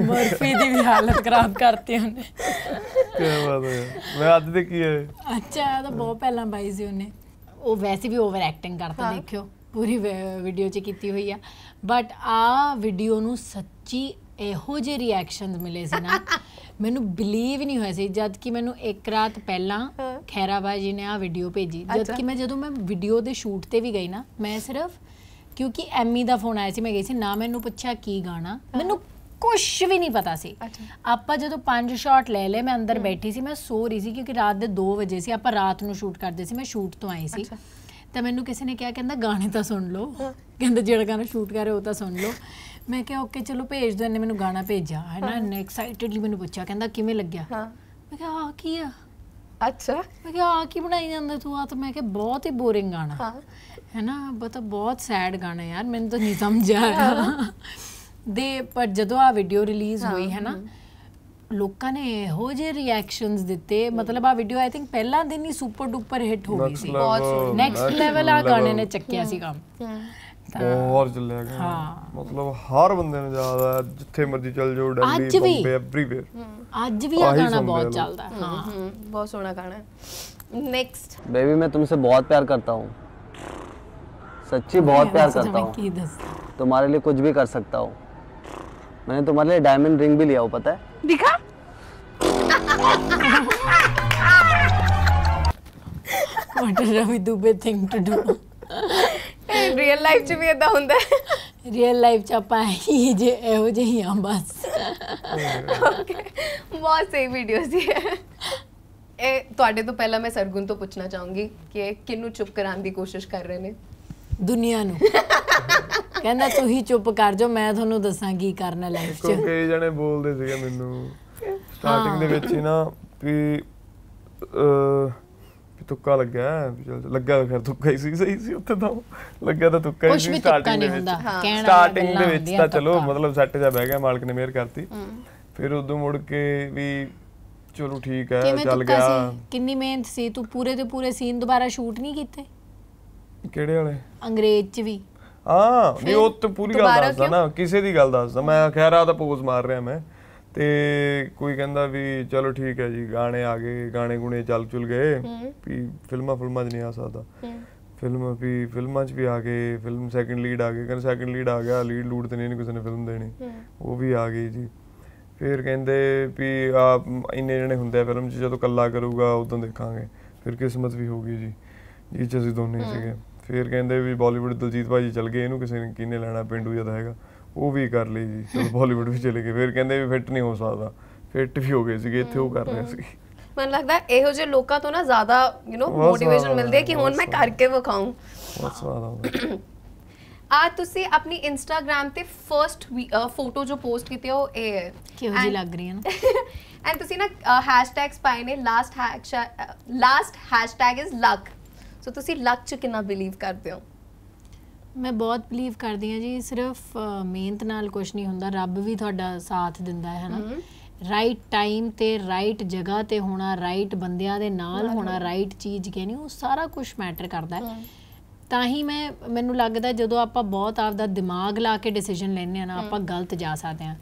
ਮਰਫੀ ਦੀ ਵੀ ਹਾਲਤ ਖਰਾਬ ਕਰਤੀ ਉਹਨੇ ਕੀ ਬਾਤ ਹੈ ਮੈਂ ਅੱਜ ਦੇ ਕੀ ਹੈ ਅੱਛਾ ਇਹ ਤਾਂ ਬਹੁਤ ਪਹਿਲਾਂ ਬਾਈ ਸੀ ਉਹਨੇ ਉਹ ਵੈਸੇ ਵੀ ਓਵਰ ਐਕਟਿੰਗ ਕਰਦਾ ਦੇਖਿਓ ਪੂਰੀ ਵੀਡੀਓ 'ਚ ਕੀਤੀ ਹੋਈ ਆ ਬਟ ਆ ਵੀਡੀਓ ਨੂੰ ਸੱਚੀ ਇਹੋ ਜਿਹੇ ਰਿਐਕਸ਼ਨਸ ਮਿਲੇ ਸੀ ਨਾ ਮੈਨੂੰ ਬਲੀਵ ਨਹੀਂ ਹੋਇਆ ਸੀ ਜਦ ਕਿ ਮੈਨੂੰ ਇੱਕ ਰਾਤ ਪਹਿਲਾਂ ਖੈਰਾਬਾ ਜੀ ਨੇ ਆ ਵੀਡੀਓ ਭੇਜੀ ਜਦ ਕਿ ਮੈਂ ਜਦੋਂ ਮੈਂ ਵੀਡੀਓ ਦੇ ਸ਼ੂਟ ਤੇ ਵੀ ਗਈ ਨਾ ਮੈਂ ਸਿਰਫ ਕਿਉਂਕਿ ਐਮੀ ਦਾ ਫੋਨ ਆਇਆ ਸੀ ਮੈਂ ਗਈ ਸੀ ਨਾ ਮੈਨੂੰ ਪੁੱਛਿਆ ਕੀ ਗਾਣਾ ਮੈਨੂੰ ਕੁਝ ਵੀ ਨਹੀਂ ਪਤਾ ਸੀ ਆਪਾਂ ਜਦੋਂ ਪੰਜ ਸ਼ਾਟ ਲੈ ਲਏ ਮੈਂ ਅੰਦਰ ਬੈਠੀ ਸੀ ਮੈਂ ਸੋ ਰਹੀ ਸੀ ਕਿਉਂਕਿ ਰਾਤ ਦੇ 2 ਵਜੇ ਸੀ ਆਪਾਂ ਰਾਤ ਨੂੰ ਸ਼ੂਟ ਕਰਦੇ ਸੀ ਮੈਂ ਸ਼ੂਟ ਤੋਂ ਆਈ ਸੀ ਤਾਂ ਮੈਨੂੰ ਕਿਸੇ ਨੇ ਕਿਹਾ ਕਹਿੰਦਾ ਗਾਣੇ ਤਾਂ ਸੁਣ ਲਓ ਕਹਿੰਦਾ ਜਿਹੜਾ ਗਾਣਾ ਸ਼ੂਟ ਕਰ ਰਹੇ ਉਹ ਤਾਂ ਸੁਣ ਲਓ ਮੈਂ ਕਿਹਾ ਓਕੇ ਚਲੋ ਭੇਜ ਦੋ ਇਹਨੇ ਮੈਨੂੰ ਗਾਣਾ ਭੇਜਿਆ ਹੈ ਨਾ ਇਹਨੇ ਐਕਸਾਈਟਿਡਲੀ ਮੈਨੂੰ ਪੁੱਛਿਆ ਕਹਿੰਦਾ ਕਿਵੇਂ ਲੱਗਿਆ ਹਾਂ ਮੈਂ ਕਿਹਾ ਆ ਕੀ ਆ ਅੱਛਾ ਮੈਂ ਕਿਹਾ ਆ ਕੀ ਬਣਾਈ ਜਾਂਦਾ ਤੂੰ ਆ ਤਾਂ ਮੈਂ ਕਿਹਾ ਬਹੁਤ ਹੀ ਬੋਰਿੰਗ ਗਾਣਾ ਹਾਂ ਹੈ ਨਾ ਬਤਾ ਬਹੁਤ ਸੈਡ ਗਾਣਾ ਯਾਰ ਮੈਨੂੰ ਤਾਂ ਨਹੀਂ ਸਮਝ ਆਇਆ ਦੇ ਪਰ ਜਦੋਂ ਆ ਵੀਡੀਓ ਰਿਲੀਜ਼ ਹੋਈ ਹੈ ਨਾ ਲੋਕਾਂ ਨੇ ਹੋ ਜੇ ਰਿਐਕਸ਼ਨਸ ਦਿੱਤੇ ਮਤਲਬ ਆ ਵੀਡੀਓ ਆਈ ਥਿੰਕ ਪਹਿਲਾ ਦਿਨ ਹੀ ਸੁਪਰ ਡੁਪਰ ਹਿੱਟ ਹੋ ਗਈ ਸੀ ਬਹੁਤ ਨੈਕਸਟ ਲੈਵਲ ਆ ਗਾਣੇ ਨੇ ਚੱਕਿਆ ਸੀ ਕੰਮ ਬਹੁਤ ਚੱਲਿਆ ਗਿਆ ਹਾਂ ਮਤਲਬ ਹਰ ਬੰਦੇ ਨੂੰ ਜ਼ਿਆਦਾ ਜਿੱਥੇ ਮਰਜ਼ੀ ਚੱਲ ਜਾਓ ਦਿੱਲੀ ਬੰਬੇ ਐਵਰੀਵੇਅਰ ਅੱਜ ਵੀ ਆ ਗਾਣਾ ਬਹੁਤ ਚੱਲਦਾ ਹਾਂ ਬਹੁਤ ਸੋਹਣਾ ਗਾਣਾ नेक्स्ट बेबी मैं तुमसे बहुत प्यार करता हूँ सच्ची बहुत प्यार करता हूँ तुम्हारे लिए कुछ भी कर सकता हूँ मैंने तुम्हारे लिए डायमंड रिंग भी लिया हो पता है दिखा What a Ravi Dubey thing to do. Real life 'ਚ ਵੀ ਇਦਾਂ ਹੁੰਦਾ ਰੀਅਲ ਲਾਈਫ 'ਚ ਆਪਾਂ ਇਹ ਜੇ ਇਹੋ ਹੀ ਆ ਬਸ ਓਕੇ ਬਹੁਤ ਸਹੀ ਵੀਡੀਓ ਸੀ ਇਹ ਤੁਹਾਡੇ ਤੋਂ ਪਹਿਲਾਂ ਮੈਂ ਸਰਗੁਣ ਤੋਂ ਪੁੱਛਣਾ ਚਾਹੂੰਗੀ ਕਿ ਇਹ ਕਿੰਨੂੰ ਚੁੱਪ ਕਰਾਉਣ ਦੀ ਕੋਸ਼ਿਸ਼ ਕਰ ਰਹੇ ਨੇ ਦੁਨੀਆ ਨੂੰ ਕਹਿੰਦਾ ਤੂੰ ਹੀ ਚੁੱਪ ਕਰ ਜਾ ਮੈਂ ਤੁਹਾਨੂੰ ਦੱਸਾਂ ਕੀ ਕਰਨਾ ਲਾਈਫ 'ਚ ਕਈ ਜਣੇ ਬੋਲਦੇ ਸੀਗੇ ਮੈਨੂੰ ਸਟਾਰਟਿੰਗ ਦੇ ਵਿੱਚ ਹੀ ਨਾ ਵੀ ਵੀ ਤੁੱਕਾ ਲੱਗਾ ਲੱਗਾ ਫਿਰ ਤੁੱਕਾ ਹੀ ਸੀ ਸਹੀ ਸੀ ਉੱਥੇ ਤਾਂ ਲੱਗਾ ਤਾਂ ਤੁੱਕਾ ਹੀ ਸੀ ਸਟਾਰਟਿੰਗ ਦੇ ਵਿੱਚ ਸਟਾਰਟਿੰਗ ਦੇ ਵਿੱਚ ਤਾਂ ਚਲੋ ਮਤਲਬ ਸੱਟ ਜਾ ਬਹਿ ਗਿਆ ਮਾਲਕ ਨੇ ਮਿਹਰ ਕਰਤੀ ਫਿਰ ਉਦੋਂ ਮੁੜ ਕੇ ਵੀ ਚਲੋ ਠੀਕ ਹੈ ਚੱਲ ਗਿਆ ਕਿੰਨੀ ਮਿਹਨਤ ਸੀ ਤੂੰ ਪੂਰੇ ਦੇ ਪੂਰੇ ਸੀਨ ਦੁਬਾਰਾ ਸ਼ੂਟ ਨਹੀਂ ਕੀਤੇ ਕਿਹੜੇ ਵਾਲੇ ਅੰਗਰੇਜ਼ ਚ ਵੀ ਹਾਂ ਨਹੀਂ ਉਹ ਤਾਂ ਪੂਰੀ ਗੱਲ ਦੱਸਦਾ ਨਾ ਕਿਸੇ ਦੀ ਗੱਲ ਦੱਸਦਾ ਮੈਂ ਖੈਰ ਆ ਤਾਂ ਪੋਜ਼ ਮਾਰ ਰਿਹਾ ਮੈਂ ਤੇ ਕੋਈ ਕਹਿੰਦਾ ਵੀ ਚਲੋ ਠੀਕ ਹੈ ਜੀ ਗਾਣੇ ਆ ਗਏ ਗਾਣੇ ਗੁਣੇ ਚੱਲ ਚੁਲ ਗਏ ਵੀ ਫਿਲਮਾਂ ਫਿਲਮਾਂ 'ਚ ਨਹੀਂ ਆ ਸਕਦਾ ਫਿਲਮ ਵੀ ਫਿਲਮਾਂ 'ਚ ਵੀ ਆ ਗਏ ਫਿਲਮ ਸੈਕੰਡ ਲੀਡ ਆ ਗਏ ਕਹਿੰਦਾ ਸੈਕੰਡ ਲੀਡ ਆ ਗਿਆ ਲੀਡ ਲੂਡ ਤੇ ਨਹੀਂ ਕਿਸੇ ਨੇ ਫਿਲਮ ਦੇਣੀ ਉਹ ਵੀ ਆ ਗਈ ਜੀ ਫਿਰ ਕਹਿੰਦੇ ਵੀ ਆ ਇੰਨੇ ਜਣੇ ਹੁੰਦੇ ਆ ਫਿਲਮ 'ਚ ਜਦੋਂ ਕੱਲਾ ਕਰੂਗਾ ਉਦੋਂ ਦੇਖਾਂਗੇ ਫਿਰ ਕਿਸਮਤ ਵੀ ਗਈ ਜੀ ਜੀ ਚ ਅਸੀਂ ਦੋਨੇ ਸੀਗੇ ਫਿਰ ਕਹਿੰਦੇ ਵੀ ਬਾਲੀਵੁੱਡ ਦਲਜੀਤ ਭਾਜੀ ਚਲ ਗਏ ਇਹਨੂੰ ਕਿਸੇ ਨੇ ਕਿਨੇ ਲੈਣਾ ਪਿੰਡੂ ਜਦ ਹੈਗਾ वो भी कर ली जी चल बॉलीवुड भी चले गए फिर कहते भी फिट नहीं हो सकता फिट भी हो गए थे इतने वो कर रहे हैं मन लगता है यहोजे लोगों तो ना ज़्यादा यू नो मोटिवेशन मिलते हैं कि हूँ मैं करके विखाऊँ लास्ट हैशटैग लास्ट बिलीव करते हो ਮੈਂ ਬਹੁਤ ਬਲੀਵ ਕਰਦੀ ਹਾਂ ਜੀ ਸਿਰਫ ਮਿਹਨਤ ਨਾਲ ਕੁਝ ਨਹੀਂ ਹੁੰਦਾ ਰੱਬ ਵੀ ਤੁਹਾਡਾ ਸਾਥ ਦਿੰਦਾ ਹੈ ਹਨਾ ਰਾਈਟ ਟਾਈਮ ਤੇ ਰਾਈਟ ਜਗ੍ਹਾ ਤੇ ਹੋਣਾ ਰਾਈਟ ਬੰਦਿਆਂ ਦੇ ਨਾਲ ਹੋਣਾ ਰਾਈਟ ਚੀਜ਼ ਕਹਿਣੀ ਉਹ ਸਾਰਾ ਕੁਝ ਮੈਟਰ ਕਰਦਾ ਹੈ ਤਾਂ ਹੀ ਮੈਂ ਮੈਨੂੰ ਲੱਗਦਾ ਜਦੋਂ ਆਪਾਂ ਬਹੁਤ ਆਪਦਾ ਦਿਮਾਗ ਲਾ ਕੇ ਡਿਸੀਜਨ ਲੈਨੇ ਆ ਨਾ ਆਪਾਂ ਗਲਤ ਜਾ ਸਕਦੇ ਆ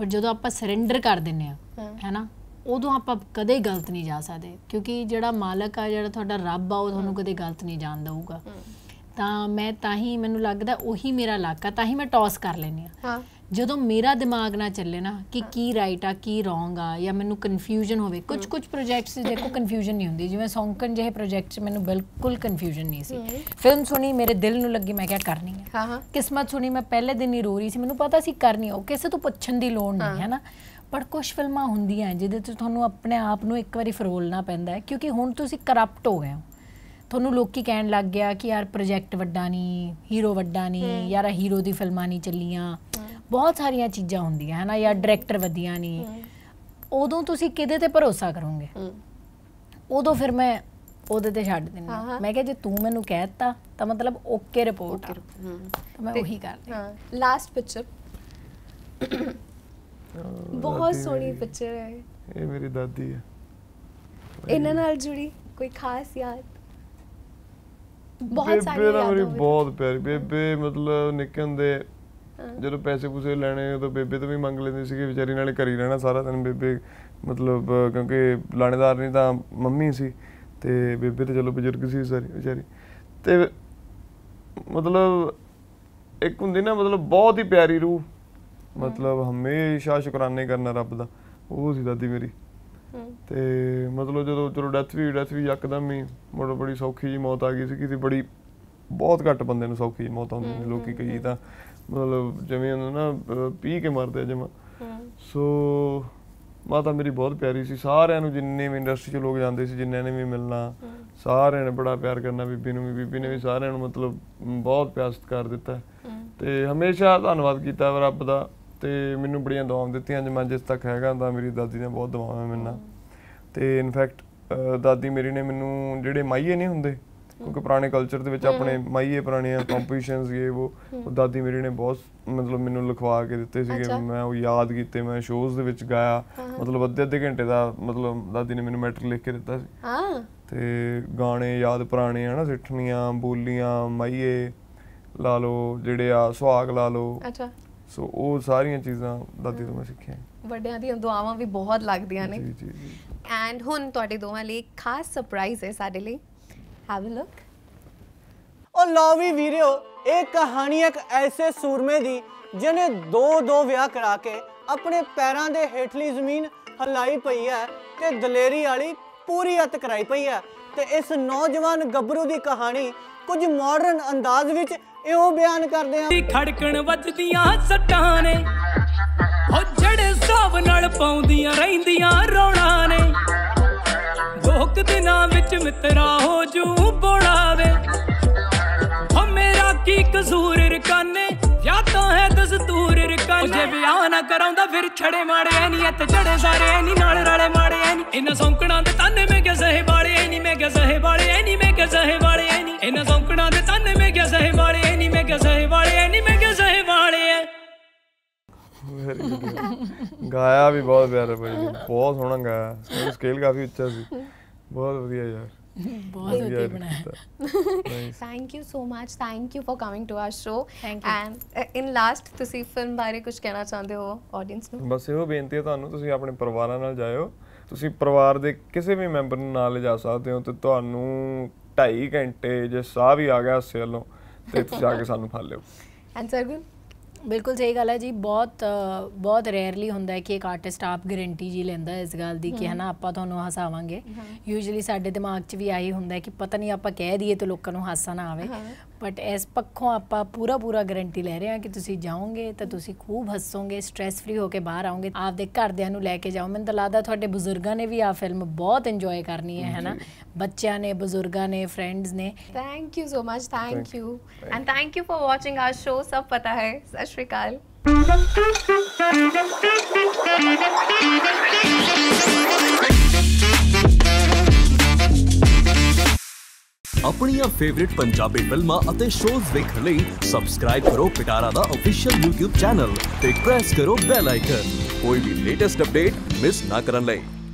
ਬਟ ਜਦੋਂ ਆਪਾਂ ਸਰੈਂਡਰ ਕਰ ਦਿੰਨੇ ਆ ਹੈਨਾ ਉਦੋਂ ਆਪਾਂ ਕਦੇ ਗਲਤ ਨਹੀਂ ਜਾ ਸਕਦੇ ਕਿਉਂਕਿ ਜਿਹੜਾ ਮਾਲਕ ਆ ਜਿਹੜਾ ਤੁਹਾਡਾ ਰੱਬ ਆ ਉਹ ਤੁਹਾਨੂੰ ਕਦੇ ਗਲਤ ਨਹੀਂ ਜਾਣ ਦਊਗਾ ਤਾਂ ਮੈਂ ਤਾਂ ਹੀ ਮੈਨੂੰ ਲੱਗਦਾ ਉਹੀ ਮੇਰਾ ਇਲਾਕਾ ਤਾਂ ਹੀ ਮੈਂ ਟਾਸ ਕਰ ਲੈਂਦੀ ਆ ਹਾਂ ਜਦੋਂ ਮੇਰਾ ਦਿਮਾਗ ਨਾ ਚੱਲੇ ਨਾ ਕਿ ਕੀ ਰਾਈਟ ਆ ਕੀ ਰੋਂਗ ਆ ਜਾਂ ਮੈਨੂੰ ਕਨਫਿਊਜ਼ਨ ਹੋਵੇ ਕੁਝ ਕੁਝ ਪ੍ਰੋਜੈਕਟਸ ਦੇਖੋ ਕਨਫਿਊਜ਼ਨ ਨਹੀਂ ਹੁੰਦੀ ਜਿਵੇਂ ਸੌਂਕਣ ਜਿਹੇ ਪ੍ਰੋਜੈਕਟ ਮੈਨੂੰ ਬਿਲਕੁਲ ਕਨਫਿਊਜ਼ਨ ਨਹੀਂ ਸੀ ਫਿਲਮ ਸੁਣੀ ਮੇਰੇ ਦਿਲ ਨੂੰ ਲੱਗੀ ਮੈਂ ਕਿਹਾ ਕਰਨੀ ਹੈ ਹਾਂ ਹਾਂ ਕਿਸਮਤ ਸੁਣੀ ਮੈਂ ਪਹਿਲੇ ਦਿਨ ਹੀ ਰੋ ਰਹੀ ਸੀ ਮੈਨੂੰ ਪਤਾ ਸੀ ਕਰਨੀ ਉਹ ਕਿਸੇ ਤੋਂ ਪੁੱਛਣ ਦੀ ਲੋੜ ਨਹੀਂ ਹੈ ਨਾ ਪਰ ਕੁਝ ਫਿਲਮਾਂ ਹੁੰਦੀਆਂ ਜਿਹਦੇ ਤੇ ਤੁਹਾਨੂੰ ਆਪਣੇ ਆਪ ਨੂੰ ਇੱਕ ਵਾਰੀ ਫਰੋਲਣਾ ਪੈਂਦਾ ਹੈ ਕਿਉਂਕਿ ਹੁਣ ਤੁਸੀਂ ਕਰਪਟ ਹੋ ਗਏ ਹੋ ਤੁਹਾਨੂੰ ਲੋਕੀ ਕਹਿਣ ਲੱਗ ਗਿਆ ਕਿ ਯਾਰ ਪ੍ਰੋਜੈਕਟ ਵੱਡਾ ਨਹੀਂ ਹੀਰੋ ਵੱਡਾ ਨਹੀਂ ਯਾਰ ਹੀਰੋ ਦੀ ਫਿਲਮਾਂ ਨਹੀਂ ਚੱਲੀਆਂ ਬਹੁਤ ਸਾਰੀਆਂ ਚੀਜ਼ਾਂ ਹੁੰਦੀਆਂ ਹਨਾ ਯਾਰ ਡਾਇਰੈਕਟਰ ਵਧੀਆ ਨਹੀਂ ਉਦੋਂ ਤੁਸੀਂ ਕਿਹਦੇ ਤੇ ਭਰੋਸਾ ਕਰੋਗੇ ਉਦੋਂ ਫਿਰ ਮੈਂ ਉਹਦੇ ਤੇ ਛੱਡ ਦਿੰਦੀ ਮੈਂ ਕਿਹਾ ਜੇ ਤੂੰ ਮੈਨੂੰ ਕਹਿਤਾ ਤਾਂ ਮਤਲਬ ਓਕੇ ਰਿਪੋਰਟ ਹੂੰ ਮੈਂ ਉਹੀ ਕਰਦੀ ਹਾਂ ਲਾਸਟ ਪਿਕਚਰ ਬਹੁਤ ਸੋਹਣੀ ਪਿਕਚਰ ਹੈ ਇਹ ਮੇਰੀ ਦਾਦੀ ਹੈ ਇਹਨਾਂ ਨਾਲ ਜੁੜੀ ਕੋਈ ਖਾਸ ਯਾਦ ਬਹੁਤ ਸਾਰੀ ਬੇਬੇ ਨਾ ਮੇਰੀ ਬਹੁਤ ਪਿਆਰੀ ਬੇਬੇ ਮਤਲਬ ਨਿਕਨ ਦੇ ਜਦੋਂ ਪੈਸੇ ਪੂਸੇ ਲੈਣੇ ਉਦੋਂ ਬੇਬੇ ਤੋਂ ਵੀ ਮੰਗ ਲੈਂਦੀ ਸੀਗੀ ਵਿਚਾਰੀ ਨਾਲੇ ਕਰੀ ਰਹਿਣਾ ਸਾਰਾ ਦਿਨ ਬੇਬੇ ਮਤਲਬ ਕਿਉਂਕਿ ਲਾਣੇਦਾਰ ਨਹੀਂ ਤਾਂ ਮੰਮੀ ਸੀ ਤੇ ਬੇਬੇ ਤੇ ਚਲੋ ਬਜ਼ੁਰਗ ਸੀ ਸਾਰੀ ਵਿਚਾਰੀ ਤੇ ਮਤਲਬ ਇੱਕ ਹੁੰਦੀ ਨਾ ਮਤਲਬ ਬਹੁਤ ਹੀ ਪਿਆਰੀ ਰੂਹ ਮਤਲਬ ਹਮੇਸ਼ਾ ਸ਼ੁਕਰਾਨੇ ਕਰਨਾ ਰੱਬ ਦਾ ਉਹ ਸੀ ਦਾਦੀ ਮੇਰੀ ਤੇ ਮਤਲਬ ਜਦੋਂ ਚਲੋ ਡੈਥ ਵੀ ਡੈਥ ਵੀ ਇੱਕਦਮ ਹੀ ਮੋੜ ਬੜੀ ਸੌਖੀ ਜੀ ਮੌਤ ਆ ਗਈ ਸੀ ਕਿਸੇ ਬੜੀ ਬਹੁਤ ਘੱਟ ਬੰਦੇ ਨੂੰ ਸੌਖੀ ਮੌਤ ਆਉਂਦੀ ਨੇ ਲੋਕੀ ਕਹੀ ਤਾਂ ਮਤਲਬ ਜਿਵੇਂ ਉਹਨਾਂ ਨਾ ਪੀ ਕੇ ਮਰਦੇ ਜਿਵੇਂ ਸੋ ਮਾਤਾ ਮੇਰੀ ਬਹੁਤ ਪਿਆਰੀ ਸੀ ਸਾਰਿਆਂ ਨੂੰ ਜਿੰਨੇ ਵੀ ਇੰਡਸਟਰੀ 'ਚ ਲੋਕ ਜਾਂਦੇ ਸੀ ਜਿੰਨਿਆਂ ਨੇ ਵੀ ਮਿਲਣਾ ਸਾਰਿਆਂ ਨੇ ਬੜਾ ਪਿਆਰ ਕਰਨਾ ਬੀਬੀ ਨੂੰ ਵੀ ਬੀਬੀ ਨੇ ਵੀ ਸਾਰਿਆਂ ਨੂੰ ਮਤਲਬ ਬਹੁਤ ਪਿਆਰ ਸਤਿਕਾਰ ਦਿੱਤਾ ਤੇ ਹਮੇਸ਼ਾ ਧੰਨਵਾਦ ਕੀਤਾ ਰੱਬ ਦਾ ਤੇ ਮੈਨੂੰ ਬੜੀਆਂ ਦੁਆਵਾਂ ਦਿੱਤੀਆਂ ਜੇ ਮੈਂ ਜਿਸ ਤੱਕ ਹੈਗਾ ਤਾਂ ਮੇਰੀ ਦਾਦੀ ਨੇ ਬਹੁਤ ਦੁਆਵਾਂ ਮੈਨਾਂ ਤੇ ਇਨਫੈਕਟ ਦਾਦੀ ਮੇਰੀ ਨੇ ਮੈਨੂੰ ਜਿਹੜੇ ਮਾਈਏ ਨਹੀਂ ਹੁੰਦੇ ਕਿਉਂਕਿ ਪੁਰਾਣੇ ਕਲਚਰ ਦੇ ਵਿੱਚ ਆਪਣੇ ਮਾਈਏ ਪੁਰਾਣੇ ਆ ਕੰਪੀਟੀਸ਼ਨਸ ਗਏ ਉਹ ਦਾਦੀ ਮੇਰੀ ਨੇ ਬਹੁਤ ਮਤਲਬ ਮੈਨੂੰ ਲਿਖਵਾ ਕੇ ਦਿੱਤੇ ਸੀਗੇ ਮੈਂ ਉਹ ਯਾਦ ਕੀਤੇ ਮੈਂ ਸ਼ੋਜ਼ ਦੇ ਵਿੱਚ ਗਾਇਆ ਮਤਲਬ ਅੱਧੇ ਅੱਧੇ ਘੰਟੇ ਦਾ ਮਤਲਬ ਦਾਦੀ ਨੇ ਮੈਨੂੰ ਮੈਟਰ ਲਿਖ ਕੇ ਦਿੱਤਾ ਸੀ ਹਾਂ ਤੇ ਗਾਣੇ ਯਾਦ ਪੁਰਾਣੇ ਹਨਾ ਸਿੱਠਣੀਆਂ ਬੋਲੀਆਂ ਮਾਈਏ ਲਾ ਲਓ ਜਿਹੜੇ ਆ ਸੁਹਾਗ ਲਾ ਲਓ ਅੱਛਾ ਸੋ ਉਹ ਸਾਰੀਆਂ ਚੀਜ਼ਾਂ ਦਾਦੀ ਤੋਂ ਮੈਂ ਸਿੱਖਿਆ ਵੱਡਿਆਂ ਦੀਆਂ ਦੁਆਵਾਂ ਵੀ ਬਹੁਤ ਲੱਗਦੀਆਂ ਨੇ ਜੀ ਜੀ ਐਂਡ ਹੁਣ ਤੁਹਾਡੇ ਦੋਵਾਂ ਲਈ ਖਾਸ ਸਰਪ੍ਰਾਈਜ਼ ਹੈ ਸਾਡੇ ਲਈ ਹੈਵ ਅ ਲੁੱਕ ਉਹ ਲੋਵੀ ਵੀਰੋ ਵੀਰਿਓ ਇਹ ਕਹਾਣੀ ਇੱਕ ਐਸੇ ਸੂਰਮੇ ਦੀ ਜਿਹਨੇ ਦੋ ਦੋ ਵਿਆਹ ਕਰਾ ਕੇ ਆਪਣੇ ਪੈਰਾਂ ਦੇ ਹੇਠਲੀ ਜ਼ਮੀਨ ਹਲਾਈ ਪਈ ਹੈ ਤੇ ਦਲੇਰੀ ਵਾਲੀ ਪੂਰੀ ਹੱਤ ਕਰਾਈ ਪਈ ਹੈ ਤੇ ਇਸ ਨੌਜਵਾਨ ਗੱਭਰੂ ਦੀ ਕਹਾਣੀ ਕੁਝ ਮਾਡਰਨ ਅੰਦਾਜ਼ ਵਿੱਚ ਇਹੋ ਬਿਆਨ ਕਰਦੇ ਆ ਖੜਕਣ ਵੱਜਦੀਆਂ ਸੱਟਾਂ ਨੇ ਹੋ ਜੜੇ ਸਾਬ ਨਾਲ ਪਾਉਂਦੀਆਂ ਰਹਿੰਦੀਆਂ ਰੋਣਾ ਨੇ ਦੇ ਨਾਮ ਵਿੱਚ ਮਿੱਤਰਾ ਹੋ ਜੂ ਬੋੜਾਵੇ ਹੋ ਮੇਰਾ ਕੀ ਕਸੂਰ ਰਕਾਨੇ ਜਾਂ ਤਾਂ ਹੈ ਦਸਤੂਰ ਰਕਾਨੇ ਜੇ ਵਿਆਹ ਨਾ ਕਰਾਉਂਦਾ ਫਿਰ ਛੜੇ ਮਾੜੇ ਨਹੀਂ ਇੱਥੇ ਜੜੇ ਸਾਰੇ ਨਹੀਂ ਨਾਲ ਰਾਲੇ ਮਾੜੇ ਨਹੀਂ ਇਹਨਾਂ ਸੌਂਕਣਾ ਦੇ ਤਾਨੇ ਮੈਂ ਕਿਸੇ ਬਾਲੇ ਨਹੀਂ ਮੈਂ ਕਿਸੇ ਬਾਲੇ ਨਹੀਂ ਮੈਂ ਕਿਸੇ ਬਾਲੇ ਨਹੀਂ ਇਹਨਾਂ ਸੌਂਕਣਾ ਦੇ ਤਾਨੇ ਮੈਂ ਕਿਸੇ ਬਾਲੇ ਗਾਇਆ ਵੀ ਬਹੁਤ ਪਿਆਰਾ ਭਾਈ ਬਹੁਤ ਸੋਹਣਾ ਗਾਇਆ ਸਕੇਲ ਕਾਫੀ ਉੱਚਾ ਸੀ ਬਹੁਤ ਵਧੀਆ ਯਾਰ ਬਹੁਤ ਵਧੀਆ ਬਣਾਇਆ thank you so much thank you for coming to our show and in last ਤੁਸੀਂ ਫਿਲਮ ਬਾਰੇ ਕੁਝ ਕਹਿਣਾ ਚਾਹੁੰਦੇ ਹੋ ਆਡੀਅנס ਨੂੰ ਬਸ ਇਹੋ ਬੇਨਤੀ ਹੈ ਤੁਹਾਨੂੰ ਤੁਸੀਂ ਆਪਣੇ ਪਰਿਵਾਰਾਂ ਨਾਲ ਜਾਇਓ ਤੁਸੀਂ ਪਰਿਵਾਰ ਦੇ ਕਿਸੇ ਵੀ ਮੈਂਬਰ ਨੂੰ ਨਾਲ ਲਿਜਾ ਸਕਦੇ ਹੋ ਤੇ ਤੁਹਾਨੂੰ 2.5 ਘੰਟੇ ਜੇ ਸਾਹ ਵੀ ਆ ਗਿਆ ਸੇਲੋਂ ਵੱਲੋਂ ਤੇ ਜਾ ਕੇ ਸਾਨੂੰ ਫੜ ਲਿਓ ਐਂਸਰ ਸਰਗੁਣ ਬਿਲਕੁਲ ਸਹੀ ਗੱਲ ਹੈ ਜੀ ਬਹੁਤ ਬਹੁਤ ਰੇਅਰਲੀ ਹੁੰਦਾ ਹੈ ਕਿ ਇੱਕ ਆਰਟਿਸਟ ਆਪ ਗਾਰੰਟੀ ਜੀ ਲੈਂਦਾ ਇਸ ਗੱਲ ਦੀ ਕਿ ਹਨਾ ਆਪਾਂ ਤੁਹਾਨੂੰ ਹਸਾਵਾਂਗੇ ਯੂਜੂਲੀ ਸਾਡੇ ਦਿਮਾਗ 'ਚ ਵੀ ਆਈ ਹੁੰਦਾ ਕਿ ਪਤਾ ਨਹੀਂ ਆਪਾਂ ਕਹਿ ਦਈਏ ਤੇ ਲੋਕਾਂ ਨੂੰ ਹਾਸਾ ਨਾ ਆਵੇ बट इस पक्षों आप पूरा पूरा गरंटी ले रहे हैं कि तुम जाओगे तो तुम खूब हसोंगे स्ट्रैस फ्री होकर बहर आओगे आपके घरद्या लैके जाओ मैं तो लगता थोड़े बुजुर्गों ने भी आ फिल्म बहुत इंजॉय करनी है है ना बच्चों ने बुजुर्गों ने फ्रेंड्स ने thank you so much thank you and thank you for watching our show सब पता है सत श्रीकाल ਆਪਣੀਆਂ ਫੇਵਰਿਟ ਪੰਜਾਬੀ ਫਿਲਮਾਂ ਅਤੇ ਸ਼ੋਜ਼ ਵੇਖਣ ਲਈ ਸਬਸਕ੍ਰਾਈਬ ਕਰੋ ਪਿਟਾਰਾ ਦਾ ਅਫੀਸ਼ੀਅਲ YouTube ਚੈਨਲ ਤੇ ਪ੍ਰੈਸ ਕਰੋ ਬੈਲ ਆਈਕਨ ਕੋਈ ਵੀ ਲੇਟੈਸਟ ਅਪਡੇਟ ਮਿਸ ਨਾ ਕਰਨ ਲਈ